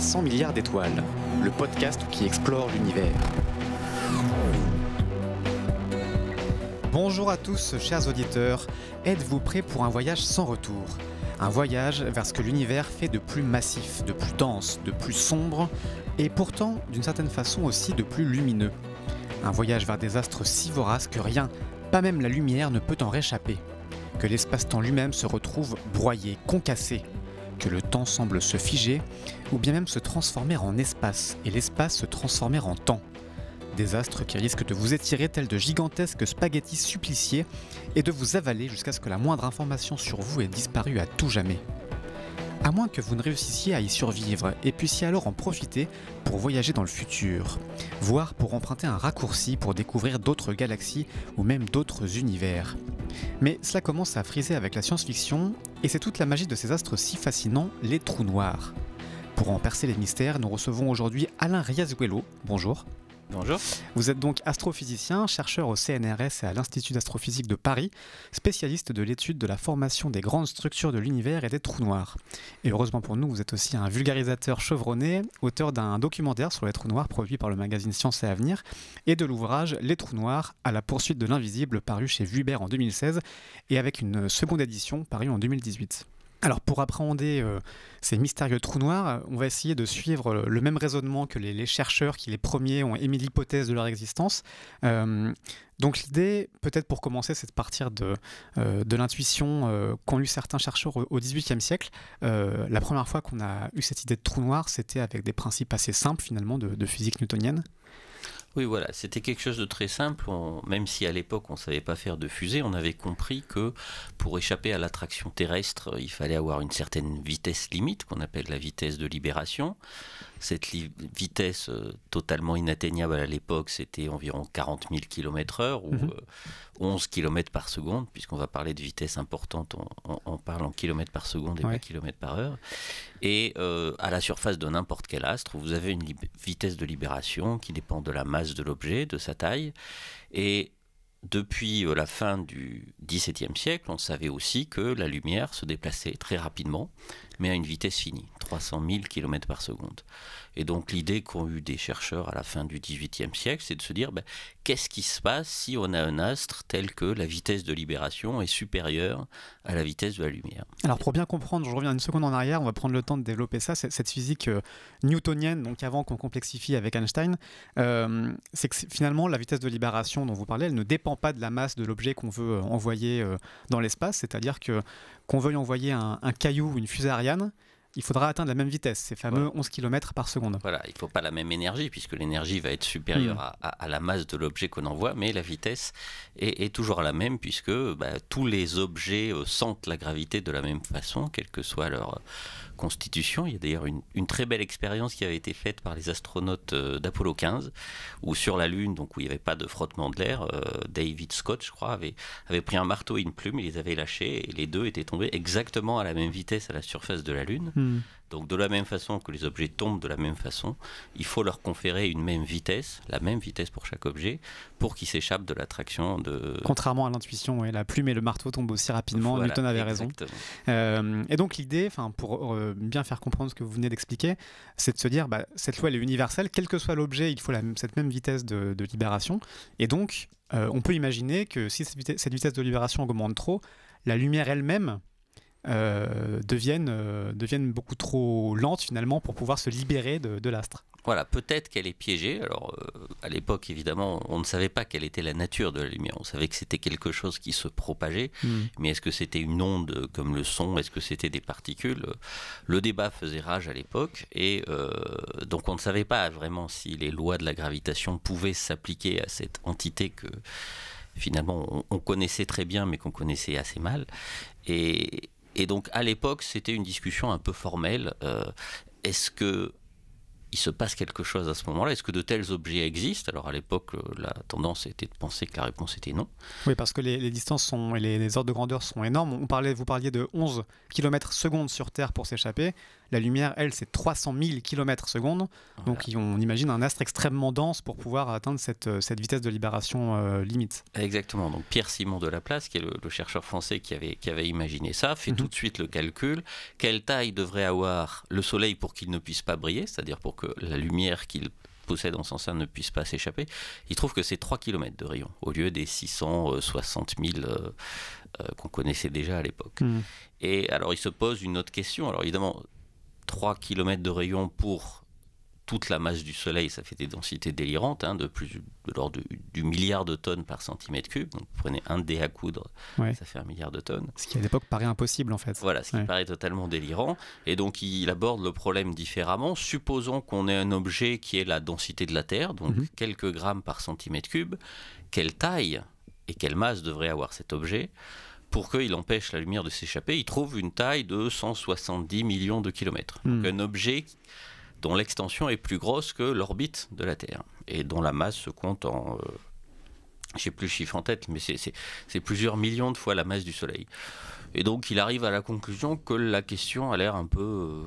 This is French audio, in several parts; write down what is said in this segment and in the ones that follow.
100 milliards d'étoiles, le podcast qui explore l'univers. Bonjour à tous, chers auditeurs. Êtes-vous prêts pour un voyage sans retour Un voyage vers ce que l'univers fait de plus massif, de plus dense, de plus sombre, et pourtant, d'une certaine façon aussi, de plus lumineux. Un voyage vers des astres si voraces que rien, pas même la lumière, ne peut en réchapper. Que l'espace-temps lui-même se retrouve broyé, concassé, que le temps semble se figer, ou bien même se transformer en espace, et l'espace se transformer en temps. Des qui risquent de vous étirer tel de gigantesques spaghettis suppliciés, et de vous avaler jusqu'à ce que la moindre information sur vous ait disparu à tout jamais à moins que vous ne réussissiez à y survivre et puissiez alors en profiter pour voyager dans le futur, voire pour emprunter un raccourci pour découvrir d'autres galaxies ou même d'autres univers. Mais cela commence à friser avec la science-fiction, et c'est toute la magie de ces astres si fascinants, les trous noirs. Pour en percer les mystères, nous recevons aujourd'hui Alain Riazuelo. Bonjour. Bonjour. Vous êtes donc astrophysicien, chercheur au CNRS et à l'Institut d'astrophysique de Paris, spécialiste de l'étude de la formation des grandes structures de l'univers et des trous noirs. Et heureusement pour nous, vous êtes aussi un vulgarisateur chevronné, auteur d'un documentaire sur les trous noirs produit par le magazine Science et Avenir et de l'ouvrage Les trous noirs à la poursuite de l'invisible paru chez Vuber en 2016 et avec une seconde édition parue en 2018. Alors pour appréhender euh, ces mystérieux trous noirs, euh, on va essayer de suivre euh, le, même raisonnement que les, chercheurs qui les premiers ont émis l'hypothèse de leur existence. donc l'idée, peut-être pour commencer, c'est de partir de, de l'intuition qu'ont eu certains chercheurs au XVIIIe siècle. la première fois qu'on a eu cette idée de trou noir, c'était avec des principes assez simples finalement de physique newtonienne. Oui, voilà, c'était quelque chose de très simple. même si à l'époque on ne savait pas faire de fusée, on avait compris que pour échapper à l'attraction terrestre, il fallait avoir une certaine vitesse limite, qu'on appelle la vitesse de libération cette vitesse euh, totalement inatteignable à l'époque, c'était environ 40 000 km/h ou 11 mhm. euh, km par seconde, puisqu'on va parler de vitesse importante, on, parlant parle en km par seconde et pas km par heure. Et euh, à la surface de n'importe quel astre, vous avez une vitesse de libération qui dépend de la masse de l'objet, de sa taille. Et depuis la fin du XVIIe siècle, on savait aussi que la lumière se déplaçait très rapidement mais à une vitesse finie, 300 000 km par seconde. Et donc l'idée qu'ont eu des chercheurs à la fin du XVIIIe siècle, c'est de se dire ben, qu'est-ce qui se passe si on a un astre tel que la vitesse de libération est supérieure à la vitesse de la lumière. Alors pour bien comprendre, je reviens une seconde en arrière, on va prendre le temps de développer ça, cette physique euh, newtonienne, donc avant qu'on complexifie avec Einstein, euh, c'est que finalement la vitesse de libération dont vous parlez, elle ne dépend pas de la masse de l'objet qu'on veut euh, envoyer dans l'espace, c'est-à-dire que qu'on veuille envoyer un, caillou ou une fusée Ariane, il faudra atteindre la même vitesse, ces fameux 11 km par seconde. Voilà, il ne faut pas la même énergie, puisque l'énergie va être supérieure hmm. à, la masse de l'objet qu'on envoie, mais la vitesse est, toujours la même, puisque bah, tous les objets euh, sentent la gravité de la même façon, quelle que soit leur Constitution. Il y a d'ailleurs une, très belle expérience qui avait été faite par les astronautes euh, d'Apollo 15, où sur la Lune, donc où il n'y avait pas de frottement de l'air, euh, David Scott, je crois, avait, pris un marteau et une plume, il les avait lâchés, et les deux étaient tombés exactement à la même vitesse à la surface de la Lune. Hmm. Donc de la même façon que les objets tombent de la même façon, il faut leur conférer une même vitesse, la même vitesse pour chaque objet, pour qu'ils s'échappent de l'attraction. De... Contrairement à l'intuition, la plume et le marteau tombent aussi rapidement, Newton avait raison. Euh, et donc l'idée, pour euh, bien faire comprendre ce que vous venez d'expliquer, c'est de se dire, bah, cette loi elle est universelle, quel que soit l'objet, il faut cette même vitesse de, libération. Et donc, euh, on peut imaginer que si cette vitesse de libération augmente trop, la lumière elle-même euh, deviennent, euh, deviennent beaucoup trop lentes finalement pour pouvoir se libérer de, l'astre. Voilà, peut-être qu'elle est piégée. Alors, euh, à l'époque, évidemment, on ne savait pas quelle était la nature de la lumière. On savait que c'était quelque chose qui se propageait. Hmm. Mais est-ce que c'était une onde comme le son Est-ce que c'était des particules Le débat faisait rage à l'époque. Et donc, on ne savait pas vraiment si les lois de la gravitation pouvaient s'appliquer à cette entité que finalement on connaissait très bien, mais qu'on connaissait assez mal. Et, et donc à l'époque, c'était une discussion un peu formelle. Euh, est-ce que il se passe quelque chose à ce moment-là Est-ce que de tels objets existent Alors à l'époque, euh, la tendance était de penser que la réponse était non. Oui, parce que les, distances et les, ordres de grandeur sont énormes. On parlait, vous parliez de 11 km secondes sur Terre pour s'échapper. La lumière, elle, c'est 300 000 km secondes. Donc on imagine un astre extrêmement dense pour pouvoir atteindre cette, euh, vitesse de libération euh, limite. Exactement. Donc Pierre Simon de Laplace, qui est le, chercheur français qui avait, imaginé ça, fait mhm. tout de suite le calcul. Quelle taille devrait avoir le Soleil pour qu'il ne puisse pas briller, c'est-à-dire pour que la lumière qu'il possède en son sein ne puisse pas s'échapper, il trouve que c'est 3 km de rayon au lieu des 660 000 euh, qu'on connaissait déjà à l'époque. Mhm. Et alors il se pose une autre question. Alors évidemment, 3 km de rayon pour toute la masse du Soleil, ça fait des densités délirantes, hein, de plus de l'ordre du milliard de tonnes par centimètre cube. Donc, prenez un dé à coudre, ça fait un milliard de tonnes. Ce qui à l'époque paraît impossible en fait. Voilà, ce qui paraît totalement délirant. Et donc il aborde le problème différemment. Supposons qu'on ait un objet qui est la densité de la Terre, donc mhm. quelques grammes par centimètre cube. Quelle taille et quelle masse devrait avoir cet objet pour qu'il empêche la lumière de s'échapper, il trouve une taille de 170 millions de kilomètres. Hmm. un objet dont l'extension est plus grosse que l'orbite de la Terre et dont la masse se compte en... Je euh, j'ai plus le chiffre en tête, mais c'est plusieurs millions de fois la masse du Soleil. Et donc il arrive à la conclusion que la question a l'air un peu... Euh,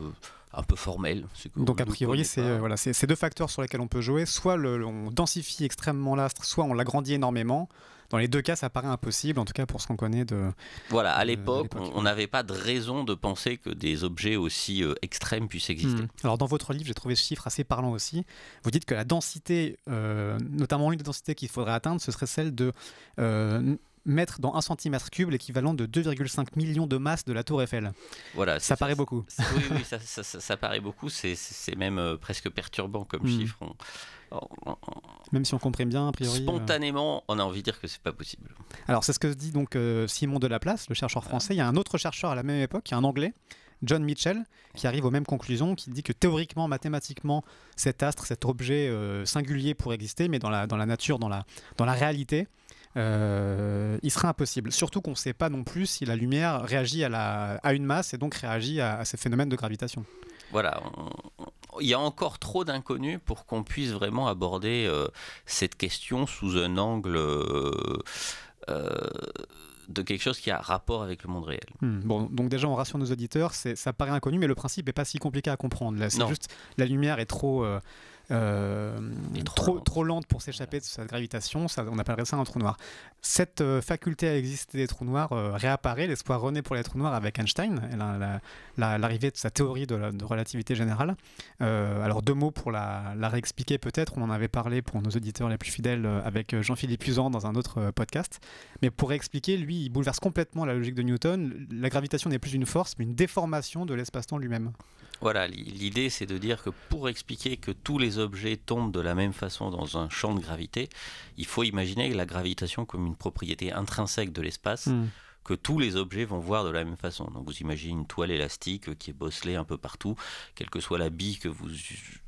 un peu formel. Donc a priori, c'est euh, voilà, deux facteurs sur lesquels on peut jouer. Soit le, on densifie extrêmement l'astre, soit on l'agrandit énormément. Dans les deux cas, ça paraît impossible, en tout cas pour ce qu'on connaît de... Voilà, à l'époque, on n'avait pas de raison de penser que des objets aussi euh, extrêmes puissent exister. Hmm. Alors dans votre livre, j'ai trouvé ce chiffre assez parlant aussi. Vous dites que la densité, euh, notamment l'une des densités qu'il faudrait atteindre, ce serait celle de mettre dans 1 cm3 l'équivalent de 2,5 millions de masses de la Tour Eiffel. Voilà, ça paraît beaucoup. Oui, oui, ça, paraît beaucoup. C'est même euh, presque perturbant comme hmm. chiffre. Même si on comprend bien, a priori. Euh, Spontanément, on a envie de dire que c'est pas possible. Alors, c'est ce que dit donc euh, Simon Delaplace, le chercheur français. Il y a un autre chercheur à la même époque, un anglais, John Mitchell, qui arrive aux mêmes conclusions, qui dit que théoriquement, mathématiquement, cet astre, cet objet singulier pourrait exister, mais dans la, dans la nature, dans la, dans la réalité, euh, il sera impossible. Surtout qu'on ne sait pas non plus si la lumière réagit à, la, à une masse et donc réagit à, ces phénomènes de gravitation. Voilà, il y a encore trop d'inconnus pour qu'on puisse vraiment aborder euh, cette question sous un angle euh, de quelque chose qui a rapport avec le monde réel. Hmm, bon, donc déjà on rassure nos auditeurs, ça paraît inconnu, mais le principe n'est pas si compliqué à comprendre. C'est juste la lumière est trop euh, trop, lente. trop, lente pour s'échapper de sa gravitation. Ça, on appellerait ça un trou noir. Cette euh, faculté à exister des trous noirs euh, réapparaît, l'espoir renaît pour les trous noirs avec Einstein, l'arrivée de sa théorie de, la, relativité générale. alors deux mots pour la, réexpliquer peut-être, on en avait parlé pour nos auditeurs les plus fidèles avec Jean-Philippe Usan dans un autre podcast, mais pour expliquer, lui, il bouleverse complètement la logique de Newton. La gravitation n'est plus une force, mais une déformation de l'espace-temps lui-même. Voilà, l'idée c'est de dire que pour expliquer que tous les objets tombent de la même façon dans un champ de gravité, il faut imaginer la gravitation comme une propriété intrinsèque de l'espace. Hmm. que tous les objets vont voir de la même façon. Donc vous imaginez une toile élastique euh, qui est bosselée un peu partout, quelle que soit la bille que vous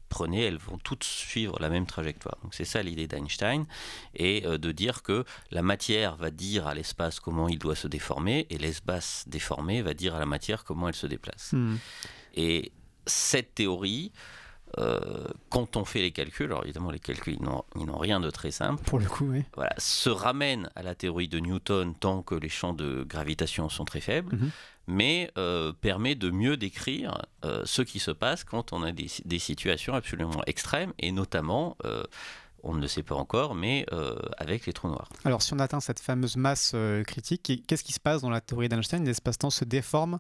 prenez, elles vont toutes suivre la même trajectoire. Donc c'est ça l'idée d'Einstein, et euh, de dire que la matière va dire à l'espace comment il doit se déformer, et l'espace déformé va dire à la matière comment elle se déplace. Hmm. Et cette théorie, euh, quand on fait les calculs, alors évidemment les calculs ils n'ont rien de très simple. Pour le coup, Voilà, se ramène à la théorie de Newton tant que les champs de gravitation sont très faibles, mhm. mais euh, permet de mieux décrire euh, ce qui se passe quand on a des, situations absolument extrêmes, et notamment on ne le sait pas encore, mais avec les trous noirs. Alors si on atteint cette fameuse masse critique, qu'est-ce qui se passe dans la théorie d'Einstein L'espace-temps se déforme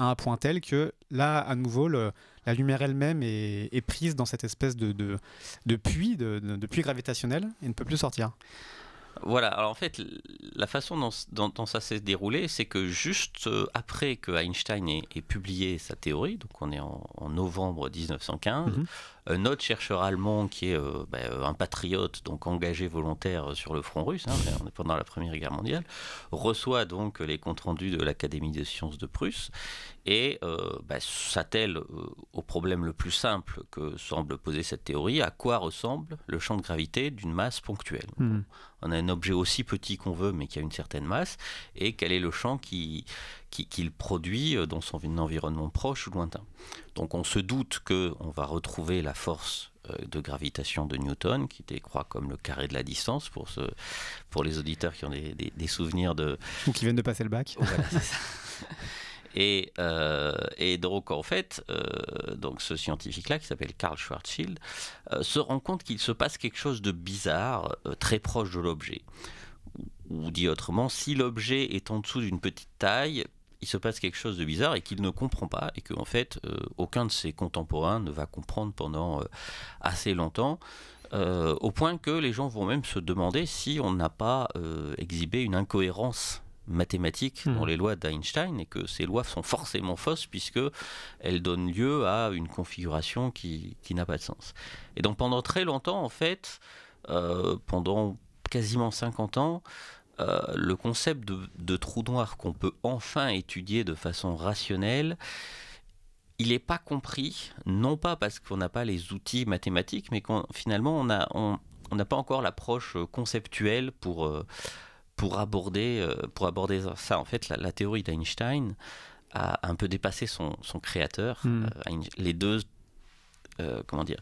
à un point tel que là, à nouveau, la lumière elle-même est, prise dans cette espèce de, puits, de, gravitationnel, et ne peut plus sortir. Voilà, alors en fait, la façon dont, ça s'est déroulé, c'est que juste euh, après que Einstein ait, publié sa théorie, donc on est en, novembre 1915, un autre chercheur allemand, qui est euh, bah, euh, un patriote, donc engagé volontaire euh, sur le front russe, hein, est pendant la Première Guerre mondiale, reçoit donc les comptes rendus de l'Académie des sciences de Prusse et bah, s'attelle au problème le plus simple que semble poser cette théorie, à quoi ressemble le champ de gravité d'une masse ponctuelle. Hmm. On a un objet aussi petit qu'on veut mais qui a une certaine masse, et quel est le champ qui, qu'il produit euh, dans son environnement proche ou lointain. Donc on se doute qu'on va retrouver la force euh, de gravitation de Newton, qui décroît comme le carré de la distance, pour, ce, pour les auditeurs qui ont des, souvenirs de... Ou qui viennent de passer le bac. Euh, et, donc en fait, donc ce scientifique-là qui s'appelle Karl Schwarzschild se rend compte qu'il se passe quelque chose de bizarre très proche de l'objet. Ou dit autrement, si l'objet est en dessous d'une petite taille, il se passe quelque chose de bizarre et qu'il ne comprend pas et qu'en fait euh, aucun de ses contemporains ne va comprendre pendant euh, assez longtemps. Euh, au point que les gens vont même se demander si on n'a pas exhibé une incohérence mathématique hmm. dans les lois d'Einstein et que ces lois sont forcément fausses puisque elles donnent lieu à une configuration qui, n'a pas de sens. Et donc pendant très longtemps, en fait, pendant quasiment 50 ans, euh, le concept de, trou noir qu'on peut enfin étudier de façon rationnelle, il n'est pas compris, non pas parce qu'on n'a pas les outils mathématiques, mais finalement on n'a pas encore l'approche euh, conceptuelle pour, euh, pour, aborder, pour aborder ça. En fait, la, théorie d'Einstein a un peu dépassé son, créateur. Hmm. les deux euh, comment dire,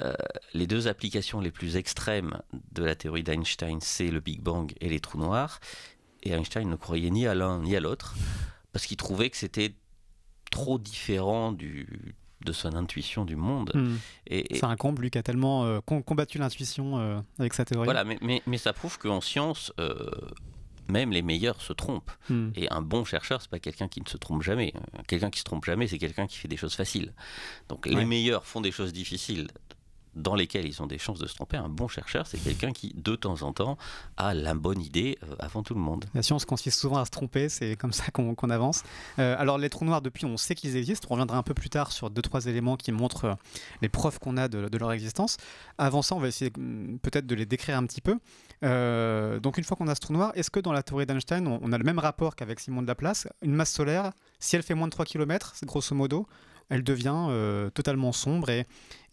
euh, les deux applications les plus extrêmes de la théorie d'Einstein, c'est le Big Bang et les trous noirs. Et Einstein ne croyait ni à l'un ni à l'autre, parce qu'il trouvait que c'était trop différent de son intuition du monde. Hmm. Et, C'est un comble, lui, qui a tellement euh, combattu l'intuition avec sa théorie. Voilà, mais, mais ça prouve qu'en science, même les meilleurs se trompent. Hmm. Et un bon chercheur, c'est pas quelqu'un qui ne se trompe jamais. Quelqu'un qui se trompe jamais, c'est quelqu'un qui fait des choses faciles. Donc les meilleurs font des choses difficiles dans lesquelles ils ont des chances de se tromper. Un bon chercheur, c'est quelqu'un qui, de temps en temps, a la bonne idée euh, avant tout le monde. La science consiste souvent à se tromper, c'est comme ça qu'on avance. Euh, alors les trous noirs, depuis, on sait qu'ils existent. On reviendra un peu plus tard sur deux, trois éléments qui montrent euh, les preuves qu'on a de, de, leur existence. Avant ça, on va essayer hmm, peut-être de les décrire un petit peu. Euh, donc une fois qu'on a ce trou noir, est-ce que dans la théorie d'Einstein, on, a le même rapport qu'avec Simon de Laplace Une masse solaire, si elle fait moins de 3 km, grosso modo, elle devient euh, totalement sombre et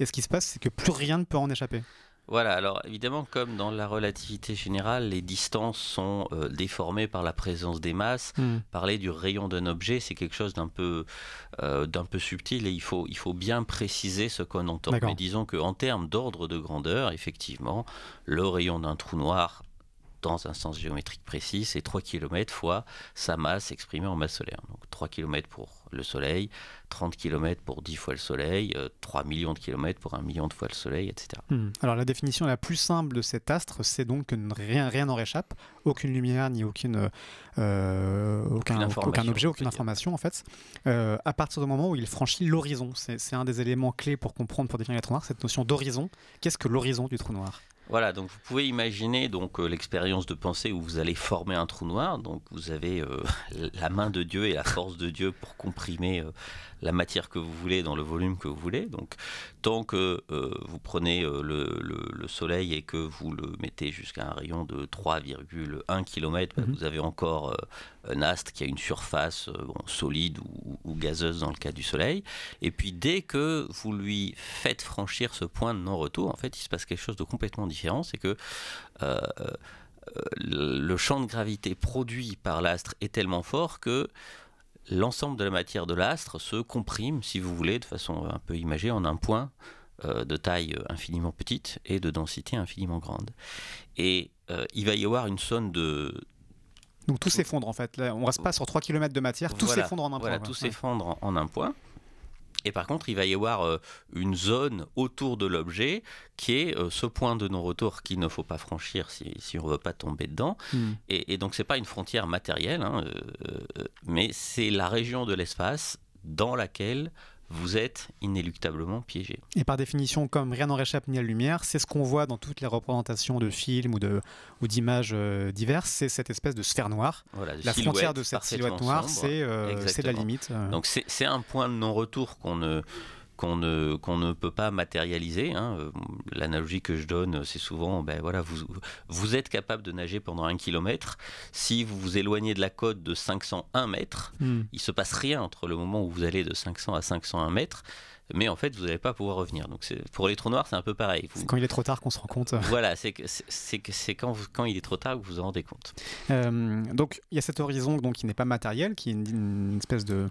ce qui se passe, c'est que plus rien ne peut en échapper. Voilà, alors évidemment, comme dans la relativité générale, les distances sont euh, déformées par la présence des masses. Hmm. Parler du rayon d'un objet, c'est quelque chose d'un peu, euh, peu subtil et il faut, il faut bien préciser ce qu'on entend. Mais disons qu'en termes d'ordre de grandeur, effectivement, le rayon d'un trou noir dans un sens géométrique précis, c'est 3 km fois sa masse exprimée en masse solaire. Donc 3 km pour le Soleil, 30 km pour 10 fois le Soleil, 3 euh, millions de kilomètres pour 1 million de fois le Soleil, etc. Hmm. Alors la définition la plus simple de cet astre, c'est donc que rien rien n'en réchappe, aucune lumière ni aucune, euh, euh, aucun, objet, aucune information en fait. à partir du moment où il franchit l'horizon, c'est un des éléments clés pour comprendre, pour définir les trous noirs, cette notion d'horizon. Qu'est-ce que l'horizon du trou noir voilà, donc vous pouvez imaginer donc euh, l'expérience de pensée où vous allez former un trou noir. Donc vous avez euh, la main de Dieu et la force de Dieu pour comprimer euh, la matière que vous voulez, dans le volume que vous voulez. Donc, tant que euh, vous prenez euh, le, soleil et que vous le mettez jusqu'à un rayon de 3,1 km, bah, mhm. vous avez encore euh, un astre qui a une surface solide ou, ou, gazeuse dans le cas du soleil. Et puis, dès que vous lui faites franchir ce point de non-retour, en fait, il se passe quelque chose de complètement différent. C'est que le champ de gravité produit par l'astre est tellement fort que l'ensemble de la matière de l'astre se comprime, si vous voulez, de façon un peu imagée, en un point euh, de taille infiniment petite et de densité infiniment grande. Et euh, il va y avoir une zone de... Donc tout s'effondre en fait, on ne reste pas sur 3 km de matière, tout s'effondre en un point. tout s'effondre en un point. Et par contre, il va y avoir euh, une zone autour de l'objet qui est euh, ce point de non-retour qu'il ne faut pas franchir si, on ne veut pas tomber dedans. Hmm. Et, donc, ce n'est pas une frontière matérielle, hein, euh, mais c'est la région de l'espace dans laquelle vous êtes inéluctablement piégé. Et par définition, comme rien n'en réchappe ni à la lumière, c'est ce qu'on voit dans toutes les représentations de films ou, de, ou d'images euh, diverses, c'est cette espèce de sphère noire. la frontière de cette silhouette noire, euh, c'est, la limite. Euh. Donc c'est, c'est un point de non-retour qu'on ne qu'on ne, qu'on ne peut pas matérialiser. Hein. Euh, l'analogie que je donne, euh, c'est souvent, ben voilà, vous, vous êtes capable de nager pendant un kilomètre. Si vous vous éloignez de la côte de 501 mètres, il hmm. il se passe rien entre le moment où vous allez de 500 à 501 mètres mais en fait vous n'allez pas pouvoir revenir. Donc pour les trous noirs c'est un peu pareil. quand il est trop tard qu'on se rend compte. Voilà, c'est quand, quand il est trop tard que vous vous en rendez compte. Euh, donc il y a cet horizon donc, qui n'est pas matériel, qui est une, espèce de,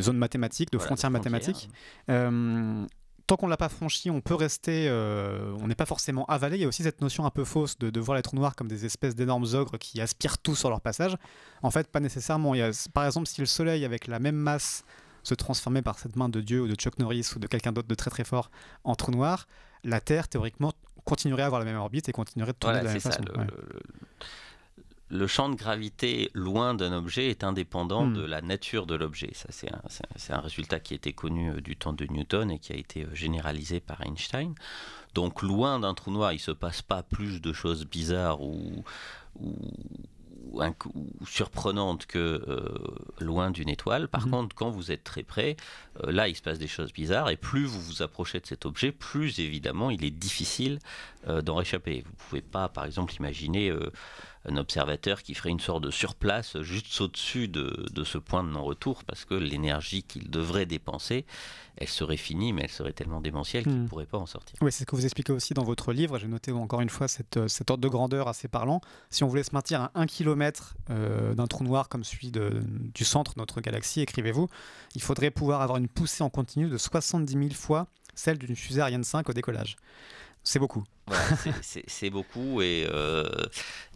zone mathématique, de frontière mathématique. Euh, tant qu'on ne l'a pas franchi, on peut rester, euh, on n'est pas forcément avalé. Il y a aussi cette notion un peu fausse de, voir les trous noirs comme des espèces d'énormes ogres qui aspirent tout sur leur passage. En fait, pas nécessairement. Il par exemple, si le Soleil, avec la même masse, se transformer par cette main de Dieu ou de Chuck Norris ou de quelqu'un d'autre de très très fort en trou noir, la Terre théoriquement continuerait à avoir la même orbite et continuerait de tourner de la même façon. Le, champ de gravité loin d'un objet est indépendant hmm. de la nature de l'objet. Ça, c'est un, résultat qui était connu euh, du temps de Newton et qui a été euh, généralisé par Einstein. Donc loin d'un trou noir, il se passe pas plus de choses bizarres ou, ou ou surprenante que euh, loin d'une étoile. Par mm-hmm. contre, quand vous êtes très près, euh, là, il se passe des choses bizarres. Et plus vous vous approchez de cet objet, plus évidemment, il est difficile euh, d'en réchapper. Vous ne pouvez pas, par exemple, imaginer un observateur qui ferait une sorte de surplace juste au-dessus de, de, ce point de non-retour, parce que l'énergie qu'il devrait dépenser, elle serait finie, mais elle serait tellement démentielle qu'il ne hmm. pourrait pas en sortir. Oui, c'est ce que vous expliquez aussi dans votre livre. J'ai noté encore une fois cette, euh, cette, ordre de grandeur assez parlant. Si on voulait se maintenir à 1 km euh, d'un trou noir comme celui du centre de notre galaxie, écrivez-vous, il faudrait pouvoir avoir une poussée en continu de 70 000 fois celle d'une fusée Ariane 5 au décollage. C'est beaucoup. c'est beaucoup et, euh,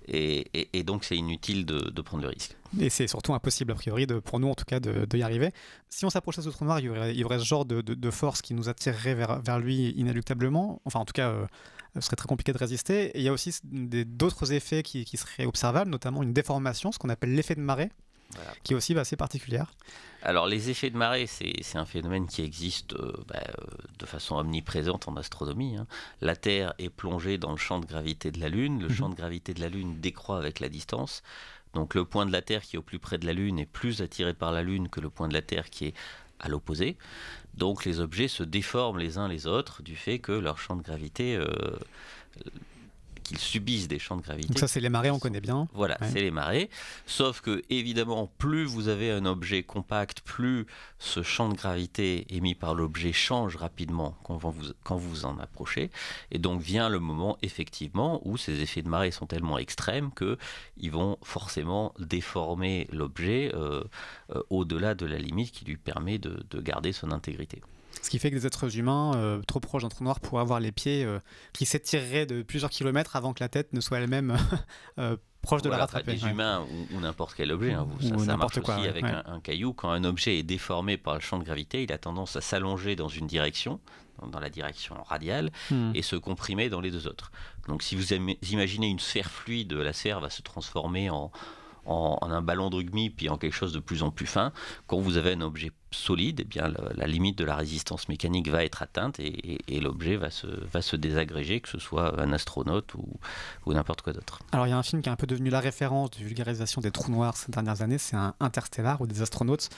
et, donc c'est inutile de, prendre le risque. Et c'est surtout impossible, a priori, de, pour nous en tout cas, de, y arriver. Si on s'approchait de ce trou noir, il y, aurait, il y aurait, ce genre de, force qui nous attirerait vers, lui inéluctablement. Enfin, en tout cas, euh, ce serait très compliqué de résister. Et il y a aussi d'autres effets qui seraient observables, notamment une déformation, ce qu'on appelle l'effet de marée, qui est aussi bah, assez particulière. Alors les effets de marée, c'est un phénomène qui existe euh, bah, euh, de façon omniprésente en astronomie. Hein. La Terre est plongée dans le champ de gravité de la Lune, le mhm. champ de gravité de la Lune décroît avec la distance. Donc le point de la Terre qui est au plus près de la Lune est plus attiré par la Lune que le point de la Terre qui est à l'opposé. Donc les objets se déforment les uns les autres du fait que leur champ de gravité... Euh, qu'ils subissent des champs de gravité. Donc ça, c'est les marées, on connaît bien. Voilà, c'est les marées. Sauf que, évidemment, plus vous avez un objet compact, plus ce champ de gravité émis par l'objet change rapidement quand vous, quand vous en approchez. Et donc vient le moment, effectivement, où ces effets de marée sont tellement extrêmes qu'ils vont forcément déformer l'objet euh, euh, au-delà de la limite qui lui permet de garder son intégrité. Ce qui fait que des êtres humains euh, trop proches d'un trou noir pourraient avoir les pieds euh, qui s'étireraient de plusieurs kilomètres avant que la tête ne soit elle-même euh, proche de la rattraper. Les humains ou, n'importe quel objet, hein, ça, marche quoi, aussi avec Un, caillou. Quand un objet est déformé par le champ de gravité, il a tendance à s'allonger dans une direction, dans, la direction radiale, hmm. et se comprimer dans les deux autres. Donc si vous imaginez une sphère fluide, la sphère va se transformer en en, un ballon de rugby, puis en quelque chose de plus en plus fin. Quand vous avez un objet solide, eh bien, la, limite de la résistance mécanique va être atteinte et, l'objet va se, va se désagréger, que ce soit un astronaute ou, n'importe quoi d'autre. Alors il y a un film qui est un peu devenu la référence de vulgarisation des trous noirs ces dernières années, c'est un Interstellar où des astronautes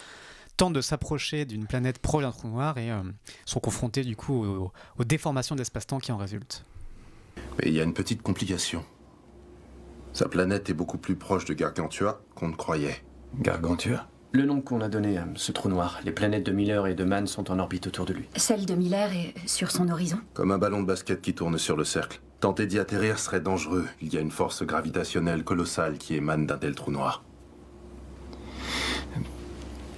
tentent de s'approcher d'une planète proche d'un trou noir et euh, sont confrontés du coup aux, déformations de l'espace-temps qui en résultent. Mais il y a une petite complication. Sa planète est beaucoup plus proche de Gargantua qu'on ne croyait. Gargantua Le nom qu'on a donné à ce trou noir. Les planètes de Miller et de Mann sont en orbite autour de lui. Celle de Miller est sur son horizon Comme un ballon de basket qui tourne sur le cercle. Tenter d'y atterrir serait dangereux. Il y a une force gravitationnelle colossale qui émane d'un tel trou noir.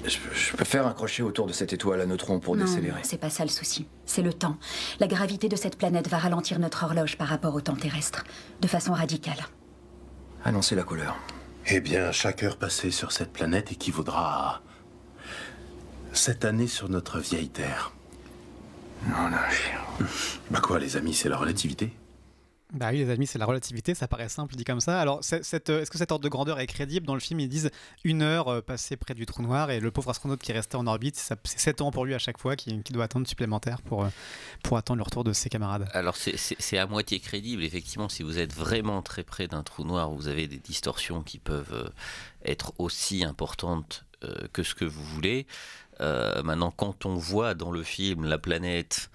Je, peux faire un crochet autour de cette étoile à neutrons pour non, décélérer. C'est pas ça le souci. C'est le temps. La gravité de cette planète va ralentir notre horloge par rapport au temps terrestre, de façon radicale. Annoncez la couleur. Eh bien, chaque heure passée sur cette planète équivaudra à cette année sur notre vieille Terre. Non, non, Bah quoi, les amis, c'est la relativité. Bah oui, les amis, c'est la relativité, ça paraît simple dit comme ça. Alors, euh, est-ce que cette ordre de grandeur est crédible Dans le film, ils disent une heure euh, passée près du trou noir et le pauvre astronaute qui restait en orbite, c'est 7 ans pour lui à chaque fois, qui, doit attendre supplémentaire pour, euh, pour attendre le retour de ses camarades. Alors, c'est à moitié crédible, effectivement, si vous êtes vraiment très près d'un trou noir, vous avez des distorsions qui peuvent être aussi importantes que ce que vous voulez. maintenant, quand on voit dans le film la planète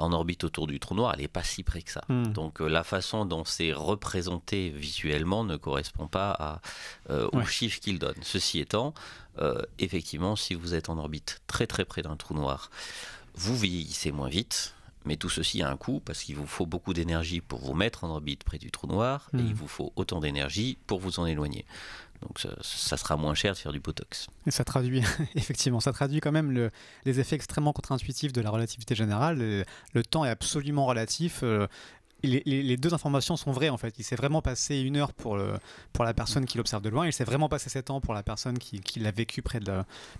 en orbite autour du trou noir, elle n'est pas si près que ça. Hmm. Donc euh, la façon dont c'est représenté visuellement ne correspond pas à, euh, au chiffre qu'il donne. Ceci étant, euh, effectivement, si vous êtes en orbite très très près d'un trou noir, vous vieillissez moins vite. Mais tout ceci a un coût parce qu'il vous faut beaucoup d'énergie pour vous mettre en orbite près du trou noir et hmm. il vous faut autant d'énergie pour vous en éloigner. Donc ça, sera moins cher de faire du Botox. ça traduit, effectivement, ça traduit quand même les effets extrêmement contre-intuitifs de la relativité générale. Le, temps est absolument relatif. Euh, les, deux informations sont vraies en fait. Il s'est vraiment passé une heure pour, pour la personne qui l'observe de loin, il s'est vraiment passé sept ans pour la personne qui, qui l'a vécu près, de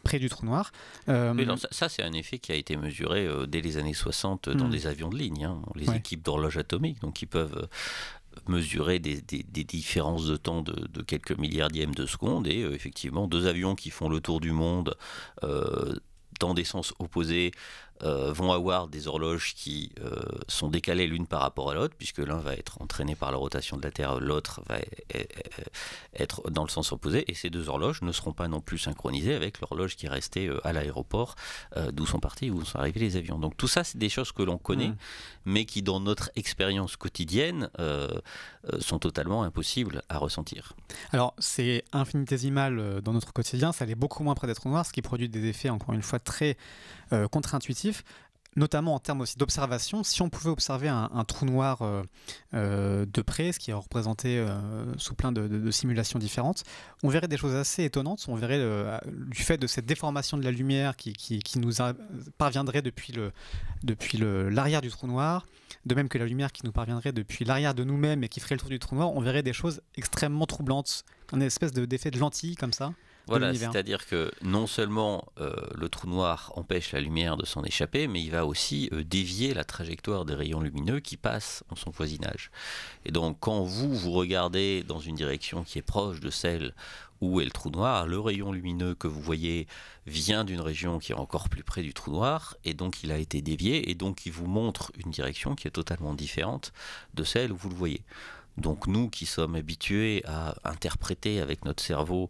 près du trou noir. mais euh, ça, c'est un effet qui a été mesuré euh, dès les années 60 dans hmm. des avions de ligne. Hein. les équipes d'horloges atomiques, donc qui peuvent mesurer des, différences de temps de, de, quelques milliardièmes de seconde. Et euh, effectivement, deux avions qui font le tour du monde euh, dans des sens opposés euh, vont avoir des horloges qui euh, sont décalées l'une par rapport à l'autre, puisque l'un va être entraîné par la rotation de la Terre, l'autre va e-, e-, e-, être dans le sens opposé, et ces deux horloges ne seront pas non plus synchronisées avec l'horloge qui est restée euh, à l'aéroport, d'où sont partis, où sont arrivés les avions. Donc tout ça, c'est des choses que l'on connaît, mmh. mais qui dans notre expérience quotidienne sont totalement impossibles à ressentir. Alors c'est infinitésimal dans notre quotidien, ça l'est beaucoup moins près d'être noir, ce qui produit des effets, encore une fois, très contre-intuitifs notamment en termes aussi d'observation, si on pouvait observer un, trou noir euh, euh, de près, ce qui est représenté euh, sous plein de, simulations différentes, on verrait des choses assez étonnantes. On verrait du fait de cette déformation de la lumière qui, nous parviendrait depuis l'arrière le, depuis le, du trou noir, de même que la lumière qui nous parviendrait depuis l'arrière de nous-mêmes et qui ferait le tour du trou noir, on verrait des choses extrêmement troublantes, une espèce d'effet de, de lentille comme ça. Voilà, c'est-à-dire que non seulement euh, le trou noir empêche la lumière de s'en échapper, mais il va aussi euh, dévier la trajectoire des rayons lumineux qui passent en son voisinage. Et donc quand vous, vous regardez dans une direction qui est proche de celle où est le trou noir, le rayon lumineux que vous voyez vient d'une région qui est encore plus près du trou noir, et donc il a été dévié, et donc il vous montre une direction qui est totalement différente de celle où vous le voyez. Donc nous qui sommes habitués à interpréter avec notre cerveau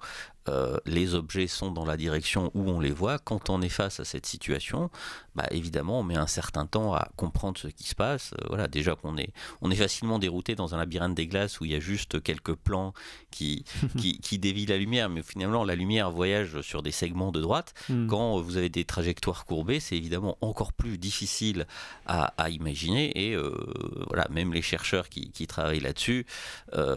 euh, les objets sont dans la direction où on les voit. Quand on est face à cette situation, bah, évidemment, on met un certain temps à comprendre ce qui se passe. Euh, voilà, déjà qu'on est, on est facilement dérouté dans un labyrinthe des glaces où il y a juste quelques plans qui, qui, dévient la lumière, mais finalement, la lumière voyage sur des segments de droite. Hmm. Quand vous avez des trajectoires courbées, c'est évidemment encore plus difficile à, imaginer. Et euh, voilà, même les chercheurs qui, travaillent là-dessus euh,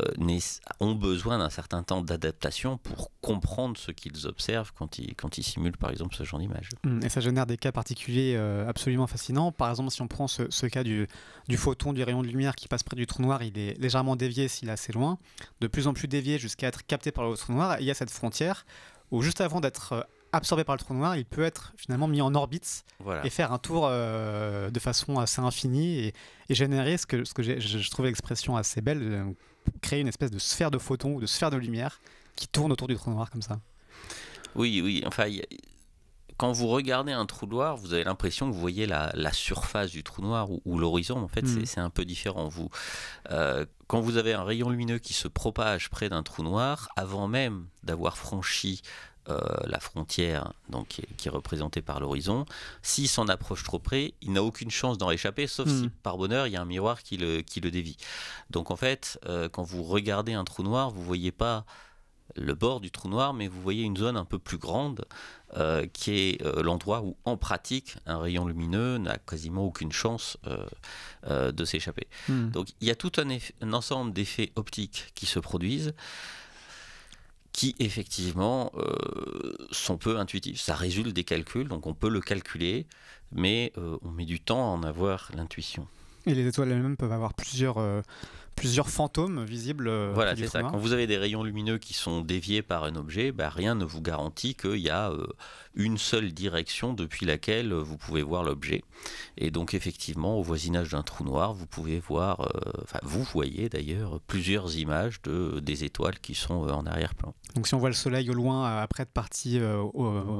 ont besoin d'un certain temps d'adaptation pour comprendre ce qu'ils observent quand ils, quand simulent, par exemple, ce genre d'image. Hmm. Et ça génère des cas particuliers euh, absolument fascinant. Par exemple, si on prend ce, cas du, du, photon, du rayon de lumière qui passe près du trou noir, il est légèrement dévié s'il est assez loin, de plus en plus dévié jusqu'à être capté par le trou noir. il y a cette frontière où juste avant d'être euh, absorbé par le trou noir, il peut être finalement mis en orbite et faire un tour euh, de façon assez infinie et, générer ce que, ce que je trouve l'expression assez belle, créer une espèce de sphère de photons ou de sphère de lumière qui tourne autour du trou noir comme ça. Oui, oui, enfin, y quand vous regardez un trou noir, vous avez l'impression que vous voyez la, surface du trou noir ou, l'horizon. En fait, mm. c'est un peu différent. Vous, euh, quand vous avez un rayon lumineux qui se propage près d'un trou noir, avant même d'avoir franchi euh, la frontière donc, qui, est, représentée par l'horizon, s'il s'en approche trop près, il n'a aucune chance d'en échapper, sauf si mm. par bonheur il y a un miroir qui le, qui le dévie. Donc en fait, euh, quand vous regardez un trou noir, vous ne voyez pas le bord du trou noir, mais vous voyez une zone un peu plus grande euh, qui est euh, l'endroit où, en pratique, un rayon lumineux n'a quasiment aucune chance euh, de s'échapper. Hmm. Donc il y a tout un, un, ensemble d'effets optiques qui se produisent qui effectivement sont peu intuitifs. Ça résulte des calculs, donc on peut le calculer, mais on met du temps à en avoir l'intuition. Et les étoiles elles-mêmes peuvent avoir plusieurs plusieurs fantômes visibles. Euh, voilà, c'est ça. Quand vous avez des rayons lumineux qui sont déviés par un objet, bah, rien ne vous garantit qu'il y a euh, une seule direction depuis laquelle euh, vous pouvez voir l'objet. Et donc effectivement, au voisinage d'un trou noir, vous pouvez voir, enfin vous voyez d'ailleurs plusieurs images de des étoiles qui sont en arrière-plan. Donc si on voit le soleil au loin après de partie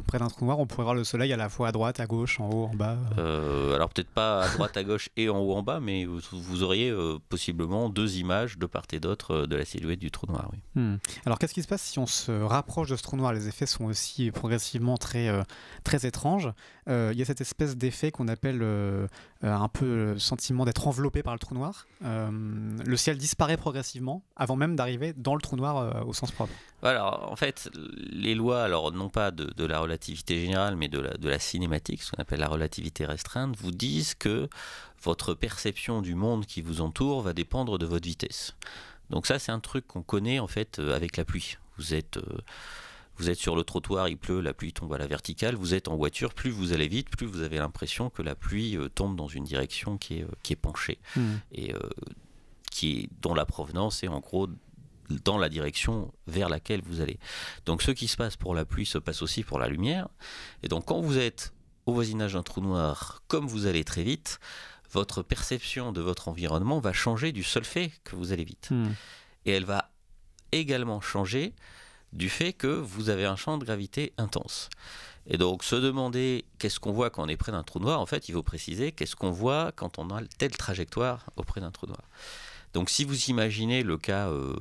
près d'un trou noir, on pourrait voir le soleil à la fois à droite, à gauche, en haut, en bas. alors peut-être pas à droite, à gauche et en haut, en bas, mais vous auriez possiblement deux images de part et d'autre euh, de la silhouette du trou noir. Hmm. Alors qu'est-ce qui se passe si on se rapproche de ce trou noir Les effets sont aussi progressivement très, euh, très étranges. Euh, il y a cette espèce d'effet qu'on appelle un peu le sentiment d'être enveloppé par le trou noir. le ciel disparaît progressivement avant même d'arriver dans le trou noir au sens propre. Alors en fait, les lois, alors non pas de, la relativité générale, mais de la, de la cinématique, ce qu'on appelle la relativité restreinte, vous disent que votre perception du monde qui vous entoure va dépendre de votre vitesse. Donc ça, c'est un truc qu'on connaît en fait euh, avec la pluie. Vous êtes, euh, vous êtes sur le trottoir, il pleut, la pluie tombe à la verticale, vous êtes en voiture, plus vous allez vite, plus vous avez l'impression que la pluie euh, tombe dans une direction qui est, qui est penchée, mmh. et qui est, dont la provenance est en gros dans la direction vers laquelle vous allez. Donc ce qui se passe pour la pluie se passe aussi pour la lumière, et donc quand vous êtes au voisinage d'un trou noir, comme vous allez très vite, votre perception de votre environnement va changer du seul fait que vous allez vite. Hmm. Et elle va également changer du fait que vous avez un champ de gravité intense. Et donc se demander qu'est-ce qu'on voit quand on est près d'un trou noir, en fait, il faut préciser qu'est-ce qu'on voit quand on a telle trajectoire auprès d'un trou noir. Donc si vous imaginez le cas euh,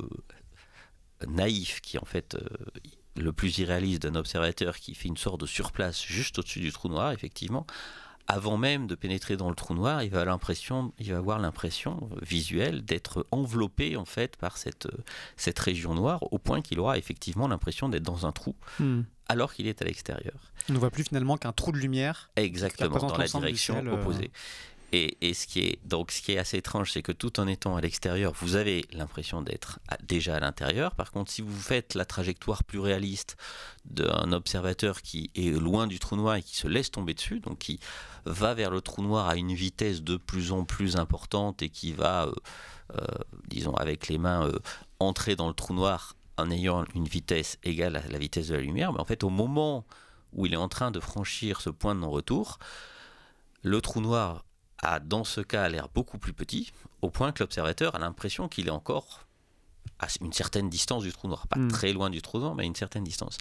naïf qui en fait euh, le plus irréaliste d'un observateur qui fait une sorte de surplace juste au-dessus du trou noir, effectivement, avant même de pénétrer dans le trou noir, il va, l'impression, il va avoir l'impression visuelle d'être enveloppé en fait par cette, euh, cette région noire, au point qu'il aura effectivement l'impression d'être dans un trou. Hmm. Alors qu'il est à l'extérieur. On ne voit plus finalement qu'un trou de lumière. Exactement, dans la direction ciel, euh. opposée. Et, ce, qui est, donc ce qui est assez étrange, c'est que tout en étant à l'extérieur, vous avez l'impression d'être déjà à l'intérieur. Par contre, si vous faites la trajectoire plus réaliste d'un observateur qui est loin du trou noir et qui se laisse tomber dessus, donc qui va vers le trou noir à une vitesse de plus en plus importante et qui va, euh, euh, disons, avec les mains, euh, entrer dans le trou noir en ayant une vitesse égale à la vitesse de la lumière, mais en fait au moment où il est en train de franchir ce point de non-retour, le trou noir a dans ce cas l'air beaucoup plus petit, au point que l'observateur a l'impression qu'il est encore à une certaine distance du trou noir, pas hmm. très loin du trou noir, mais à une certaine distance.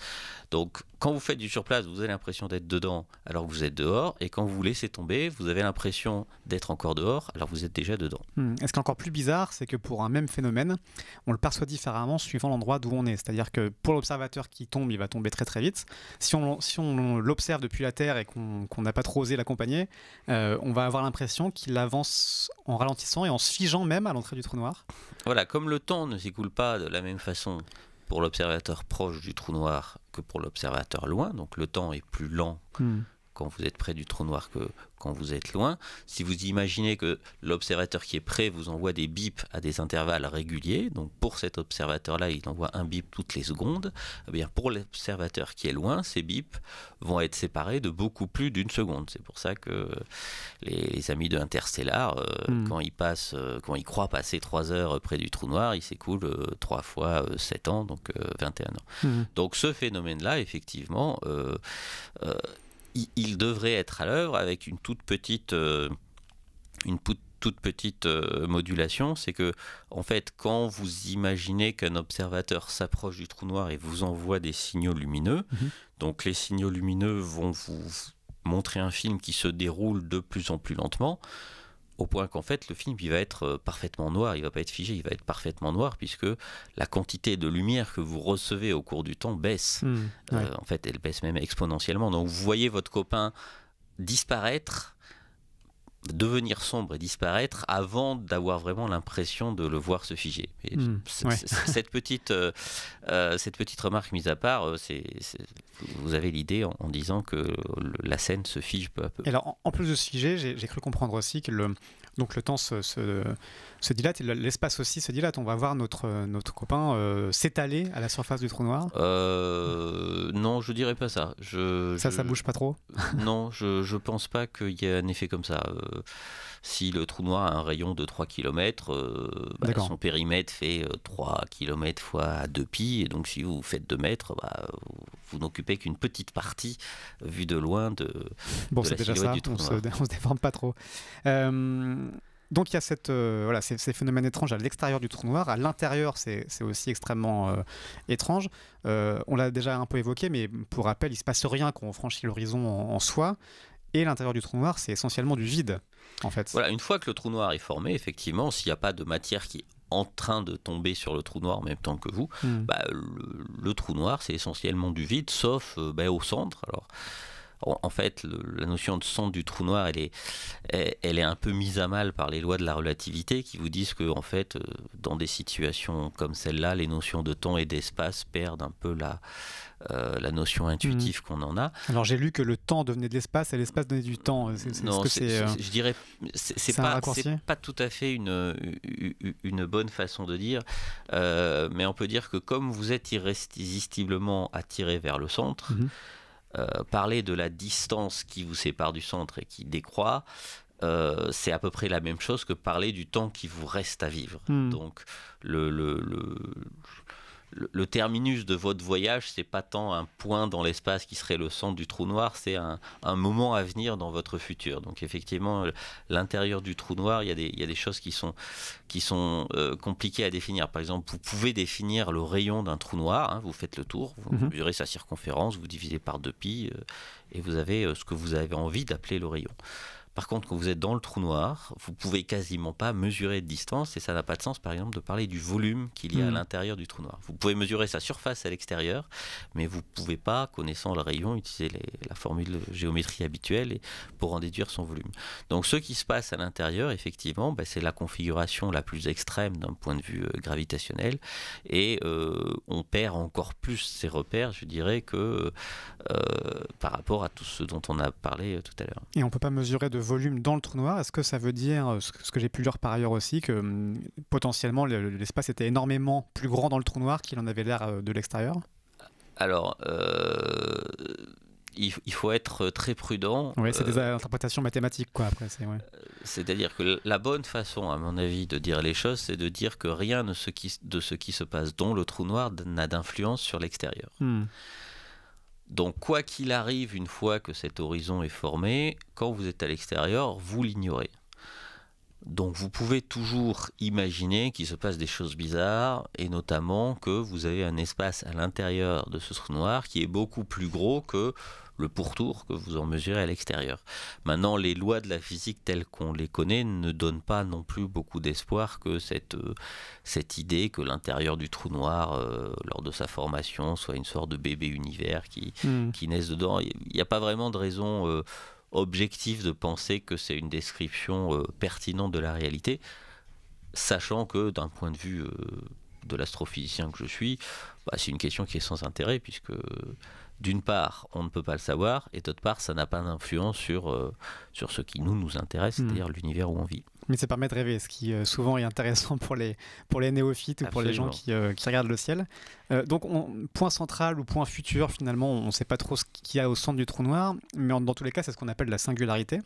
Donc, quand vous faites du surplace, vous avez l'impression d'être dedans alors vous êtes dehors, et quand vous laissez tomber, vous avez l'impression d'être encore dehors alors vous êtes déjà dedans. Hmm. est ce qui est encore plus bizarre, c'est que pour un même phénomène, on le perçoit différemment suivant l'endroit d'où on est. C'est-à-dire que pour l'observateur qui tombe, il va tomber très très vite. Si on, si on l'observe depuis la Terre et qu'on n'a pas trop osé l'accompagner, euh, on va avoir l'impression qu'il avance en ralentissant et en se figeant même à l'entrée du trou noir. Voilà, comme le temps ne coule pas de la même façon pour l'observateur proche du trou noir que pour l'observateur loin, donc le temps est plus lent. Hmm quand vous êtes près du trou noir que quand vous êtes loin. Si vous imaginez que l'observateur qui est près vous envoie des bips à des intervalles réguliers, donc pour cet observateur-là, il envoie un bip toutes les secondes, eh bien pour l'observateur qui est loin, ces bips vont être séparés de beaucoup plus d'une seconde. C'est pour ça que les, amis de Interstellar, euh, hmm. quand, ils passent, euh, quand ils croient passer 3 heures près du trou noir, il s'écoule euh, trois 3 fois 7 ans, donc 21 ans. Hmm. Donc ce phénomène-là, effectivement, il, devrait être à l'œuvre avec une toute petite, euh, toute petite euh, modulation, c'est que en fait, quand vous imaginez qu'un observateur s'approche du trou noir et vous envoie des signaux lumineux, mhm. donc les signaux lumineux vont vous montrer un film qui se déroule de plus en plus lentement au point qu'en fait le film il va être euh, parfaitement noir, il va pas être figé, il va être parfaitement noir puisque la quantité de lumière que vous recevez au cours du temps baisse. Mmh, euh, en fait, elle baisse même exponentiellement. Donc vous voyez votre copain disparaître devenir sombre et disparaître avant d'avoir vraiment l'impression de le voir se figer. Hmm, cette, petite, euh, euh, cette petite remarque mise à part, euh, c'est, vous avez l'idée en, disant que la scène se fige peu à peu. alors, en, plus de se figer, j'ai, cru comprendre aussi que le, donc le temps se, se, dilate et l'espace aussi se dilate. On va voir notre, notre copain euh, s'étaler à la surface du trou noir. Euh, non, je dirais pas ça. ça, ça bouge pas trop Non, je, je pense pas qu'il y ait un effet comme ça. Euh, si le trou noir a un rayon de 3 km, euh, bah, son périmètre fait 3 euh, km fois 2 pi, et donc si vous faites 2 mètres, bah, vous n'occupez qu'une petite partie vue de loin de, bon, la déjà ça. du trou on Se, on se déforme pas trop. Euh, donc il y a cette, voilà, ces, phénomènes étranges à l'extérieur du trou noir, à l'intérieur c'est aussi extrêmement étrange. on l'a déjà un peu évoqué, mais pour rappel, il ne se passe rien quand on franchit l'horizon en, soi et l'intérieur du trou noir, c'est essentiellement du vide, en fait. Voilà, une fois que le trou noir est formé, effectivement, s'il n'y a pas de matière qui est en train de tomber sur le trou noir en même temps que vous, hmm. bah, le, trou noir, c'est essentiellement du vide, sauf euh, bah, au centre. Alors, en fait, la notion de centre du trou noir, elle est, elle est un peu mise à mal par les lois de la relativité qui vous disent que, en fait, euh, dans des situations comme celle-là, les notions de temps et d'espace perdent un peu la, euh, la notion intuitive mm. qu'on en a. Alors j'ai lu que le temps devenait de l'espace et l'espace donnait du temps. C'est, ce c'est, euh, je dirais, c'est, pas, tout à fait une, bonne façon de dire, euh, mais on peut dire que comme vous êtes irrésistiblement attiré vers le centre, mm-hmm. parler de la distance qui vous sépare du centre et qui décroît, c'est à peu près la même chose que parler du temps qui vous reste à vivre. Mm. Donc, le, le, le, terminus de votre voyage, c'est pas tant un point dans l'espace qui serait le centre du trou noir, c'est un, moment à venir dans votre futur. Donc effectivement, l'intérieur du trou noir, il y, a des, choses qui sont, euh, compliquées à définir. Par exemple, vous pouvez définir le rayon d'un trou noir, hein, vous faites le tour, vous mhm. mesurez sa circonférence, vous divisez par deux pi, euh, et vous avez euh, ce que vous avez envie d'appeler le rayon. Par contre, quand vous êtes dans le trou noir, vous pouvez quasiment pas mesurer de distance et ça n'a pas de sens, par exemple, de parler du volume qu'il y a à hmm. l'intérieur du trou noir. Vous pouvez mesurer sa surface à l'extérieur, mais vous pouvez pas, connaissant le rayon, utiliser la formule de géométrie habituelle pour en déduire son volume. Donc, ce qui se passe à l'intérieur, effectivement, bah, c'est la configuration la plus extrême d'un point de vue euh, gravitationnel et euh, on perd encore plus ses repères, je dirais, que euh, par rapport à tout ce dont on a parlé tout à l'heure. Et on peut pas mesurer de volume dans le trou noir, est-ce que ça veut dire, euh, ce que j'ai pu lire par ailleurs aussi, que hum, potentiellement l'espace était énormément plus grand dans le trou noir qu'il en avait l'air euh, de l'extérieur Alors, euh, il, faut être très prudent. Oui, c'est des interprétations mathématiques, quoi, après. C'est-à-dire que la bonne façon, à mon avis, de dire les choses, c'est de dire que rien de ce, qui, de ce qui se passe dans le trou noir n'a d'influence sur l'extérieur. Hmm. Donc quoi qu'il arrive, une fois que cet horizon est formé, quand vous êtes à l'extérieur, vous l'ignorez. Donc vous pouvez toujours imaginer qu'il se passe des choses bizarres, et notamment que vous avez un espace à l'intérieur de ce trou noir qui est beaucoup plus gros que le pourtour que vous en mesurez à l'extérieur. Maintenant, les lois de la physique telles qu'on les connaît ne donnent pas non plus beaucoup d'espoir que cette, euh, cette idée que l'intérieur du trou noir, euh, lors de sa formation, soit une sorte de bébé univers qui, hmm. naisse dedans. Il n'y a pas vraiment de raison euh, objective de penser que c'est une description pertinente de la réalité, sachant que d'un point de vue de l'astrophysicien que je suis, bah, c'est une question qui est sans intérêt puisque d'une part, on ne peut pas le savoir, et d'autre part, ça n'a pas d'influence sur, euh, sur ce qui nous, nous intéresse, hmm. c'est-à-dire l'univers où on vit mais ça permet de rêver, ce qui euh, souvent est intéressant pour les, pour les néophytes ou pour les gens qui, euh, qui regardent le ciel. Euh, donc, point central ou point futur, finalement, on ne sait pas trop ce qu'il y a au centre du trou noir, mais dans tous les cas, c'est ce qu'on appelle la singularité.